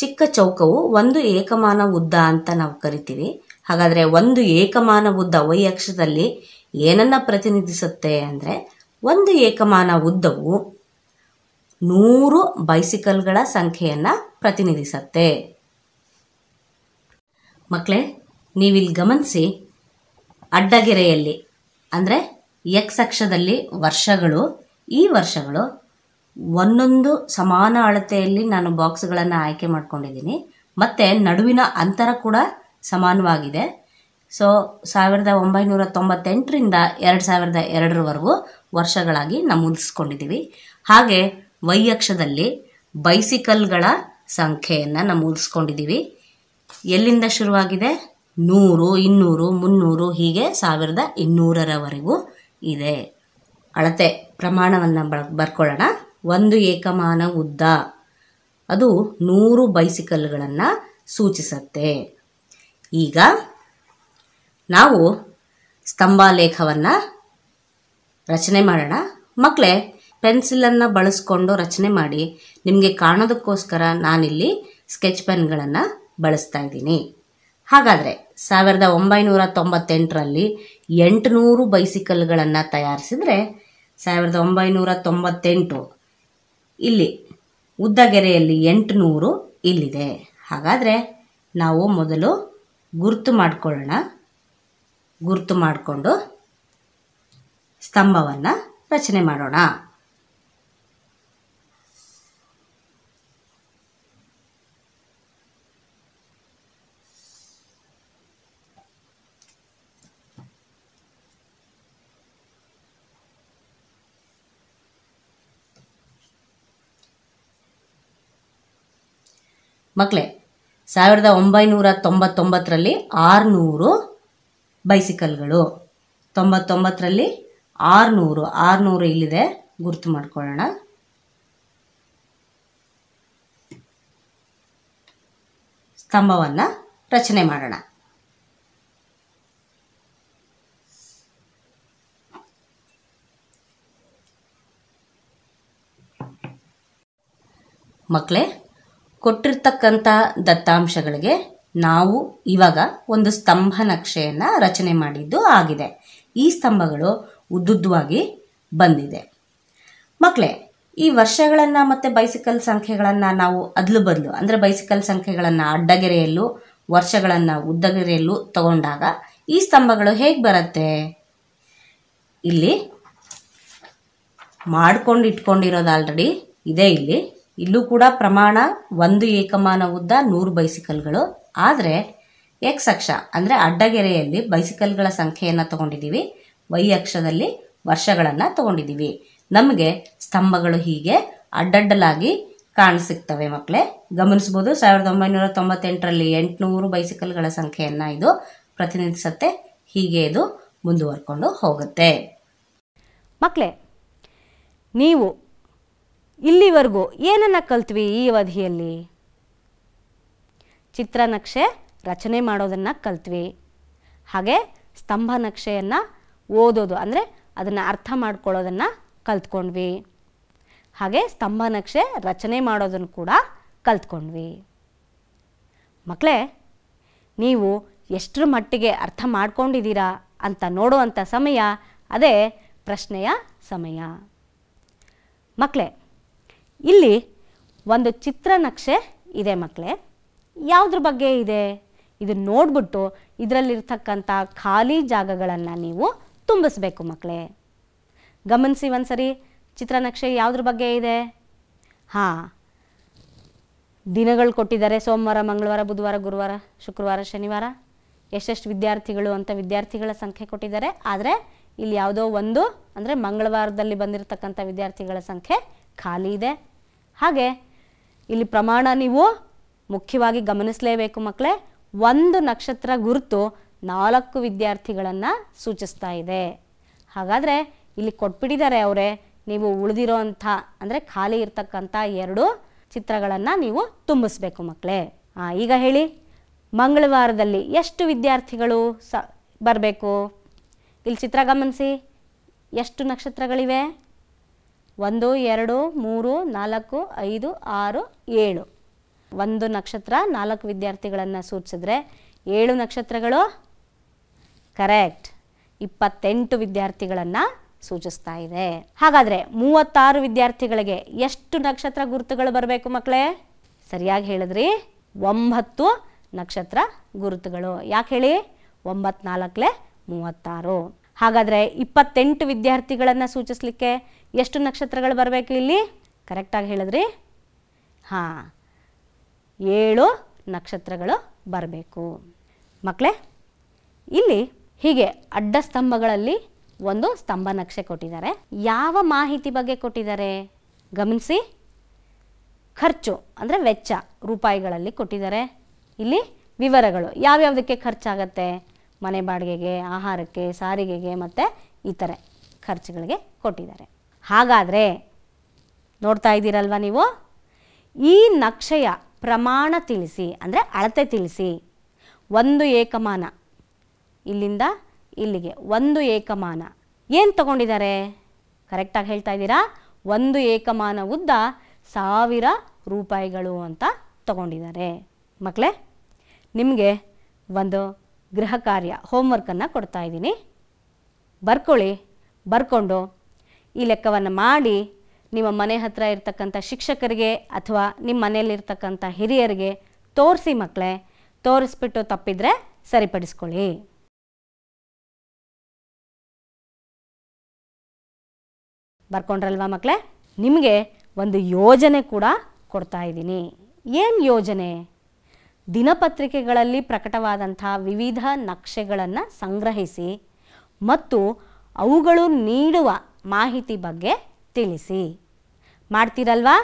ಚಿಕ್ಕ ಚೌಕವು ಒಂದು ಏಕಮಾನ ಉದ್ದ ಅಂತ ನಾವು ಕರಿತೀವಿ ಹಾಗಾದರೆ ಒಂದು ಏಕಮಾನ ಉದ್ದ ವೈ ಅಕ್ಷದಲ್ಲಿ ಏನನ್ನ ಪ್ರತಿನಿಧಿಸುತ್ತೆ ಅಂದರೆ ಒಂದು ಏಕಮಾನ ಉದ್ದವು ನೂರು ಬೈಸಿಕಲ್ಗಳ ಸಂಖ್ಯೆಯನ್ನು ಪ್ರತಿನಿಧಿಸುತ್ತೆ ಮಕ್ಕಳೇ ನೀವಿಲ್ಲಿ ಗಮನಿಸಿ ಅಡ್ಡಗೆರೆಯಲ್ಲಿ ಅಂದರೆ ಎಕ್ಸ್ ಅಕ್ಷದಲ್ಲಿ ವರ್ಷಗಳು ಈ ವರ್ಷಗಳು ಒಂದೊಂದು ಸಮಾನ ಅಳತೆಯಲ್ಲಿ ನಾನು ಬಾಕ್ಸ್ಗಳನ್ನು ಆಯ್ಕೆ ಮಾಡ್ಕೊಂಡಿದ್ದೀನಿ ಮತ್ತು ನಡುವಿನ ಅಂತರ ಕೂಡ ಸಮಾನವಾಗಿದೆ ಸೊ ಸಾವಿರದ ಒಂಬೈನೂರ ತೊಂಬತ್ತೆಂಟರಿಂದ ಎರಡು ಸಾವಿರದ ಎರಡರವರೆಗೂ ವರ್ಷಗಳಾಗಿ ನಮೂದಿಸ್ಕೊಂಡಿದ್ದೀವಿ ಹಾಗೆ ವೈಯಕ್ಷದಲ್ಲಿ ಬೈಸಿಕಲ್ಗಳ ಸಂಖ್ಯೆಯನ್ನು ನಮೂದಿಸ್ಕೊಂಡಿದ್ದೀವಿ ಎಲ್ಲಿಂದ ಶುರುವಾಗಿದೆ ನೂರು ಇನ್ನೂರು ಮುನ್ನೂರು ಹೀಗೆ ಸಾವಿರದ ಇನ್ನೂರರವರೆಗೂ ಇದೆ ಅಳತೆ ಪ್ರಮಾಣವನ್ನು ಬರ್ಕೊಳ್ಳೋಣ ಒಂದು ಏಕಮಾನ ಉದ್ದ ಅದು ನೂರು ಬೈಸಿಕಲ್ಗಳನ್ನು ಸೂಚಿಸುತ್ತೆ ಈಗ ನಾವು ಸ್ತಂಭಾಲೇಖವನ್ನು ರಚನೆ ಮಾಡೋಣ ಮಕ್ಕಳೇ ಪೆನ್ಸಿಲನ್ನು ಬಳಸ್ಕೊಂಡು ರಚನೆ ಮಾಡಿ ನಿಮಗೆ ಕಾಣೋದಕ್ಕೋಸ್ಕರ ನಾನಿಲ್ಲಿ ಸ್ಕೆಚ್ ಪೆನ್ಗಳನ್ನು ಬಳಸ್ತಾ ಇದ್ದೀನಿ ಹಾಗಾದರೆ ಸಾವಿರದ ಒಂಬೈನೂರ ತೊಂಬತ್ತೆಂಟರಲ್ಲಿ ಎಂಟುನೂರು ಬೈಸಿಕಲ್ಗಳನ್ನು ತಯಾರಿಸಿದರೆ ಸಾವಿರದ ಒಂಬೈನೂರ ತೊಂಬತ್ತೆಂಟು ಇಲ್ಲಿ ಉದ್ದಗೆರೆಯಲ್ಲಿ ಎಂಟುನೂರು ಇಲ್ಲಿದೆ ಹಾಗಾದರೆ ನಾವು ಮೊದಲು ಗುರುತು ಮಾಡಿಕೊಳ್ಳೋಣ ಗುರ್ತು ಮಾಡಿಕೊಂಡು ಸ್ತಂಭವನ್ನು ರಚನೆ ಮಾಡೋಣ ಮಕ್ಕಳೇ ಸಾವಿರದ ಒಂಬೈನೂರ ತೊಂಬತ್ತೊಂಬತ್ತರಲ್ಲಿ ಆರುನೂರು ಬೈಸಿಕಲ್ಗಳು ತೊಂಬತ್ತೊಂಬತ್ತರಲ್ಲಿ ಆರುನೂರು ಆರುನೂರು ಇಲ್ಲಿದೆ ಗುರುತು ಮಾಡ್ಕೊಳ್ಳೋಣ ಸ್ತಂಭವನ್ನು ರಚನೆ ಮಾಡೋಣ ಮಕ್ಕಳೇ ಕೊಟ್ಟಿರ್ತಕ್ಕಂಥ ದತ್ತಾಂಶಗಳಿಗೆ ನಾವು ಇವಾಗ ಒಂದು ಸ್ತಂಭ ನಕ್ಷೆಯನ್ನು ರಚನೆ ಮಾಡಿದ್ದು ಆಗಿದೆ ಈ ಸ್ತಂಭಗಳು ಉದ್ದುದ್ದವಾಗಿ ಬಂದಿದೆ ಮಕ್ಕಳೇ ಈ ವರ್ಷಗಳನ್ನು ಮತ್ತು ಬೈಸಿಕಲ್ ಸಂಖ್ಯೆಗಳನ್ನು ನಾವು ಅದಲು ಬದಲು ಅಂದರೆ ಬೈಸಿಕಲ್ ಸಂಖ್ಯೆಗಳನ್ನು ಅಡ್ಡಗೆರೆಯಲ್ಲೂ ವರ್ಷಗಳನ್ನು ಉದ್ದಗೆರೆಯಲ್ಲೂ ತಗೊಂಡಾಗ ಈ ಸ್ತಂಭಗಳು ಹೇಗೆ ಬರುತ್ತೆ ಇಲ್ಲಿ ಮಾಡ್ಕೊಂಡು ಇಟ್ಕೊಂಡಿರೋದು ಆಲ್ರೆಡಿ ಇದೆ ಇಲ್ಲಿ ಇಲ್ಲೂ ಕೂಡ ಪ್ರಮಾಣ ಒಂದು ಏಕಮಾನ ಉದ್ದ ನೂರು ಬೈಸಿಕಲ್ಗಳು ಆದರೆ ಎಕ್ಸ್ ಅಕ್ಷ ಅಂದರೆ ಅಡ್ಡಗೆರೆಯಲ್ಲಿ ಬೈಸಿಕಲ್ಗಳ ಸಂಖ್ಯೆಯನ್ನು ತಗೊಂಡಿದ್ದೀವಿ ವೈ ಅಕ್ಷದಲ್ಲಿ ವರ್ಷಗಳನ್ನು ತಗೊಂಡಿದ್ದೀವಿ ನಮಗೆ ಸ್ತಂಭಗಳು ಹೀಗೆ ಅಡ್ಡಡ್ಡಲಾಗಿ ಕಾಣಿಸ್ತವೆ ಮಕ್ಕಳೇ ಗಮನಿಸ್ಬೋದು ಸಾವಿರದ ಒಂಬೈನೂರ ತೊಂಬತ್ತೆಂಟರಲ್ಲಿ ಎಂಟುನೂರು ಬೈಸಿಕಲ್ಗಳ ಸಂಖ್ಯೆಯನ್ನು ಇದು ಪ್ರತಿನಿಧಿಸುತ್ತೆ ಹೀಗೆ ಇದು ಮುಂದುವರ್ಕೊಂಡು ಹೋಗುತ್ತೆ ಮಕ್ಕಳೇ ನೀವು ಇಲ್ಲಿವರೆಗೂ ಏನನ್ನು ಕಲ್ತ್ವಿ ಈ ಅವಧಿಯಲ್ಲಿ ಚಿತ್ರನಕ್ಷೆ ರಚನೆ ಮಾಡೋದನ್ನು ಕಲ್ತ್ವಿ ಹಾಗೆ ಸ್ತಂಭ ನಕ್ಷೆಯನ್ನು ಓದೋದು ಅಂದರೆ ಅದನ್ನು ಅರ್ಥ ಮಾಡ್ಕೊಳ್ಳೋದನ್ನು ಕಲ್ತ್ಕೊಂಡ್ವಿ ಹಾಗೆ ಸ್ತಂಭ ನಕ್ಷೆ ರಚನೆ ಮಾಡೋದನ್ನು ಕೂಡ ಕಲ್ತ್ಕೊಂಡ್ವಿ ಮಕ್ಕಳೇ ನೀವು ಎಷ್ಟರ ಮಟ್ಟಿಗೆ ಅರ್ಥ ಮಾಡ್ಕೊಂಡಿದ್ದೀರಾ ಅಂತ ನೋಡುವಂಥ ಸಮಯ ಅದೇ ಪ್ರಶ್ನೆಯ ಸಮಯ ಮಕ್ಕಳೇ ಇಲ್ಲಿ ಒಂದು ಚಿತ್ರನಕ್ಷೆ ಇದೆ ಮಕ್ಕಳೇ ಯಾವುದ್ರ ಬಗ್ಗೆ ಇದೆ ಇದನ್ನು ನೋಡ್ಬಿಟ್ಟು ಇದರಲ್ಲಿರ್ತಕ್ಕಂಥ ಖಾಲಿ ಜಾಗಗಳನ್ನು ನೀವು ತುಂಬಿಸ್ಬೇಕು ಮಕ್ಕಳೇ ಗಮನಿಸಿ ಒಂದ್ಸರಿ ಚಿತ್ರನಕ್ಷೆ ಯಾವುದ್ರ ಬಗ್ಗೆ ಇದೆ ಹಾಂ ದಿನಗಳು ಕೊಟ್ಟಿದ್ದಾರೆ ಸೋಮವಾರ ಮಂಗಳವಾರ ಬುಧವಾರ ಗುರುವಾರ ಶುಕ್ರವಾರ ಶನಿವಾರ ಎಷ್ಟೆಷ್ಟು ವಿದ್ಯಾರ್ಥಿಗಳು ಅಂತ ವಿದ್ಯಾರ್ಥಿಗಳ ಸಂಖ್ಯೆ ಕೊಟ್ಟಿದ್ದಾರೆ ಆದರೆ ಇಲ್ಲಿ ಯಾವುದೋ ಒಂದು ಅಂದರೆ ಮಂಗಳವಾರದಲ್ಲಿ ಬಂದಿರತಕ್ಕಂಥ ವಿದ್ಯಾರ್ಥಿಗಳ ಸಂಖ್ಯೆ ಖಾಲಿ ಇದೆ ಹಾಗೆ ಇಲ್ಲಿ ಪ್ರಮಾಣ ನೀವು ಮುಖ್ಯವಾಗಿ ಗಮನಿಸಲೇಬೇಕು ಮಕ್ಕಳೇ ಒಂದು ನಕ್ಷತ್ರ ಗುರುತು ನಾಲ್ಕು ವಿದ್ಯಾರ್ಥಿಗಳನ್ನು ಸೂಚಿಸ್ತಾ ಇದೆ ಹಾಗಾದರೆ ಇಲ್ಲಿ ಕೊಟ್ಬಿಟ್ಟಿದ್ದಾರೆ ಅವರೇ ನೀವು ಉಳಿದಿರೋ ಅಂಥ ಅಂದರೆ ಖಾಲಿ ಇರ್ತಕ್ಕಂಥ ಎರಡು ಚಿತ್ರಗಳನ್ನು ನೀವು ತುಂಬಿಸ್ಬೇಕು ಮಕ್ಕಳೇ ಹಾಂ ಈಗ ಹೇಳಿ ಮಂಗಳವಾರದಲ್ಲಿ ಎಷ್ಟು ವಿದ್ಯಾರ್ಥಿಗಳು ಸ ಬರಬೇಕು ಇಲ್ಲಿ ಚಿತ್ರ ಗಮನಿಸಿ ಎಷ್ಟು ನಕ್ಷತ್ರಗಳಿವೆ ಒಂದು ಎರಡು ಮೂರು ನಾಲ್ಕು ಐದು ಆರು ಏಳು ಒಂದು ನಕ್ಷತ್ರ ನಾಲ್ಕು ವಿದ್ಯಾರ್ಥಿಗಳನ್ನು ಸೂಚಿಸಿದ್ರೆ ಏಳು ನಕ್ಷತ್ರಗಳು ಕರೆಕ್ಟ್ ಇಪ್ಪತ್ತೆಂಟು ವಿದ್ಯಾರ್ಥಿಗಳನ್ನು ಸೂಚಿಸ್ತಾ ಇದೆ ಹಾಗಾದರೆ ಮೂವತ್ತಾರು ವಿದ್ಯಾರ್ಥಿಗಳಿಗೆ ಎಷ್ಟು ನಕ್ಷತ್ರ ಗುರುತುಗಳು ಬರಬೇಕು ಮಕ್ಕಳೇ ಸರಿಯಾಗಿ ಹೇಳಿದ್ರಿ ಒಂಬತ್ತು ನಕ್ಷತ್ರ ಗುರುತುಗಳು ಯಾಕೆ ಹೇಳಿ ಒಂಬತ್ನಾಲ್ಕಲೆ ಮೂವತ್ತಾರು ಹಾಗಾದರೆ ಇಪ್ಪತ್ತೆಂಟು ವಿದ್ಯಾರ್ಥಿಗಳನ್ನು ಸೂಚಿಸಲಿಕ್ಕೆ ಎಷ್ಟು ನಕ್ಷತ್ರಗಳು ಬರಬೇಕು ಇಲ್ಲಿ ಕರೆಕ್ಟಾಗಿ ಹೇಳಿದ್ರಿ ಹಾಂ ಏಳು ನಕ್ಷತ್ರಗಳು ಬರಬೇಕು ಮಕ್ಕಳೇ ಇಲ್ಲಿ ಹೀಗೆ ಅಡ್ಡ ಸ್ತಂಭಗಳಲ್ಲಿ ಒಂದು ಸ್ತಂಭ ನಕ್ಷೆ ಕೊಟ್ಟಿದ್ದಾರೆ ಯಾವ ಮಾಹಿತಿ ಬಗ್ಗೆ ಕೊಟ್ಟಿದ್ದಾರೆ ಗಮನಿಸಿ ಖರ್ಚು ಅಂದರೆ ವೆಚ್ಚ ರೂಪಾಯಿಗಳಲ್ಲಿ ಕೊಟ್ಟಿದ್ದಾರೆ ಇಲ್ಲಿ ವಿವರಗಳು ಯಾವ್ಯಾವುದಕ್ಕೆ ಖರ್ಚಾಗತ್ತೆ ಮನೆ ಬಾಡಿಗೆಗೆ ಆಹಾರಕ್ಕೆ ಸಾರಿಗೆಗೆ ಮತ್ತು ಇತರೆ ಖರ್ಚುಗಳಿಗೆ ಕೊಟ್ಟಿದ್ದಾರೆ ಹಾಗಾದರೆ ನೋಡ್ತಾ ಇದ್ದೀರಲ್ವ ನೀವು ಈ ನಕ್ಷೆಯ ಪ್ರಮಾಣ ತಿಳಿಸಿ ಅಂದರೆ ಅಳತೆ ತಿಳಿಸಿ ಒಂದು ಏಕಮಾನ ಇಲ್ಲಿಂದ ಇಲ್ಲಿಗೆ ಒಂದು ಏಕಮಾನ ಏನು ತಗೊಂಡಿದ್ದಾರೆ ಕರೆಕ್ಟಾಗಿ ಹೇಳ್ತಾ ಇದ್ದೀರಾ ಒಂದು ಏಕಮಾನ ಉದ್ದ ಸಾವಿರ ರೂಪಾಯಿಗಳು ಅಂತ ತಗೊಂಡಿದ್ದಾರೆ ಮಕ್ಕಳೇ ನಿಮಗೆ ಒಂದು ಗೃಹ ಕಾರ್ಯ ಹೋಮ್ವರ್ಕನ್ನು ಕೊಡ್ತಾ ಇದ್ದೀನಿ ಬರ್ಕೊಳ್ಳಿ ಬರ್ಕೊಂಡು ಈ ಲೆಕ್ಕವನ್ನು ಮಾಡಿ ನಿಮ್ಮ ಮನೆ ಹತ್ರ ಇರ್ತಕ್ಕಂಥ ಶಿಕ್ಷಕರಿಗೆ ಅಥವಾ ನಿಮ್ಮ ಮನೆಯಲ್ಲಿರ್ತಕ್ಕಂಥ ಹಿರಿಯರಿಗೆ ತೋರಿಸಿ ಮಕ್ಕಳೇ ತೋರಿಸ್ಬಿಟ್ಟು ತಪ್ಪಿದರೆ ಸರಿಪಡಿಸ್ಕೊಳ್ಳಿ ಬರ್ಕೊಂಡ್ರಲ್ವಾ ಮಕ್ಕಳೇ ನಿಮಗೆ ಒಂದು ಯೋಜನೆ ಕೂಡ ಕೊಡ್ತಾ ಇದ್ದೀನಿ ಏನು ಯೋಜನೆ ದಿನಪತ್ರಿಕೆಗಳಲ್ಲಿ ಪ್ರಕಟವಾದಂಥ ವಿವಿಧ ನಕ್ಷೆಗಳನ್ನು ಸಂಗ್ರಹಿಸಿ ಮತ್ತು ಅವುಗಳು ನೀಡುವ ಮಾಹಿತಿ ಬಗ್ಗೆ ತಿಳಿಸಿ ಮಾಡ್ತೀರಲ್ವಾ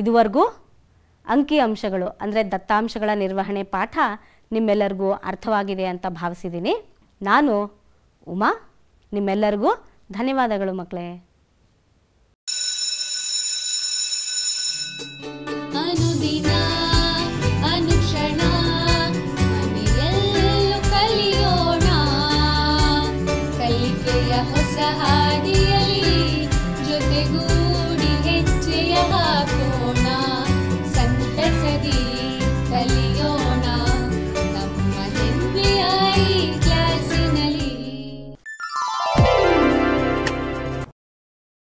ಇದುವರೆಗೂ ಅಂಕಿಅಂಶಗಳು ಅಂದರೆ ದತ್ತಾಂಶಗಳ ನಿರ್ವಹಣೆ ಪಾಠ ನಿಮ್ಮೆಲ್ಲರಿಗೂ ಅರ್ಥವಾಗಿದೆ ಅಂತ ಭಾವಿಸಿದ್ದೀನಿ ನಾನು ಉಮಾ ನಿಮ್ಮೆಲ್ಲರಿಗೂ ಧನ್ಯವಾದಗಳು ಮಕ್ಕಳೇ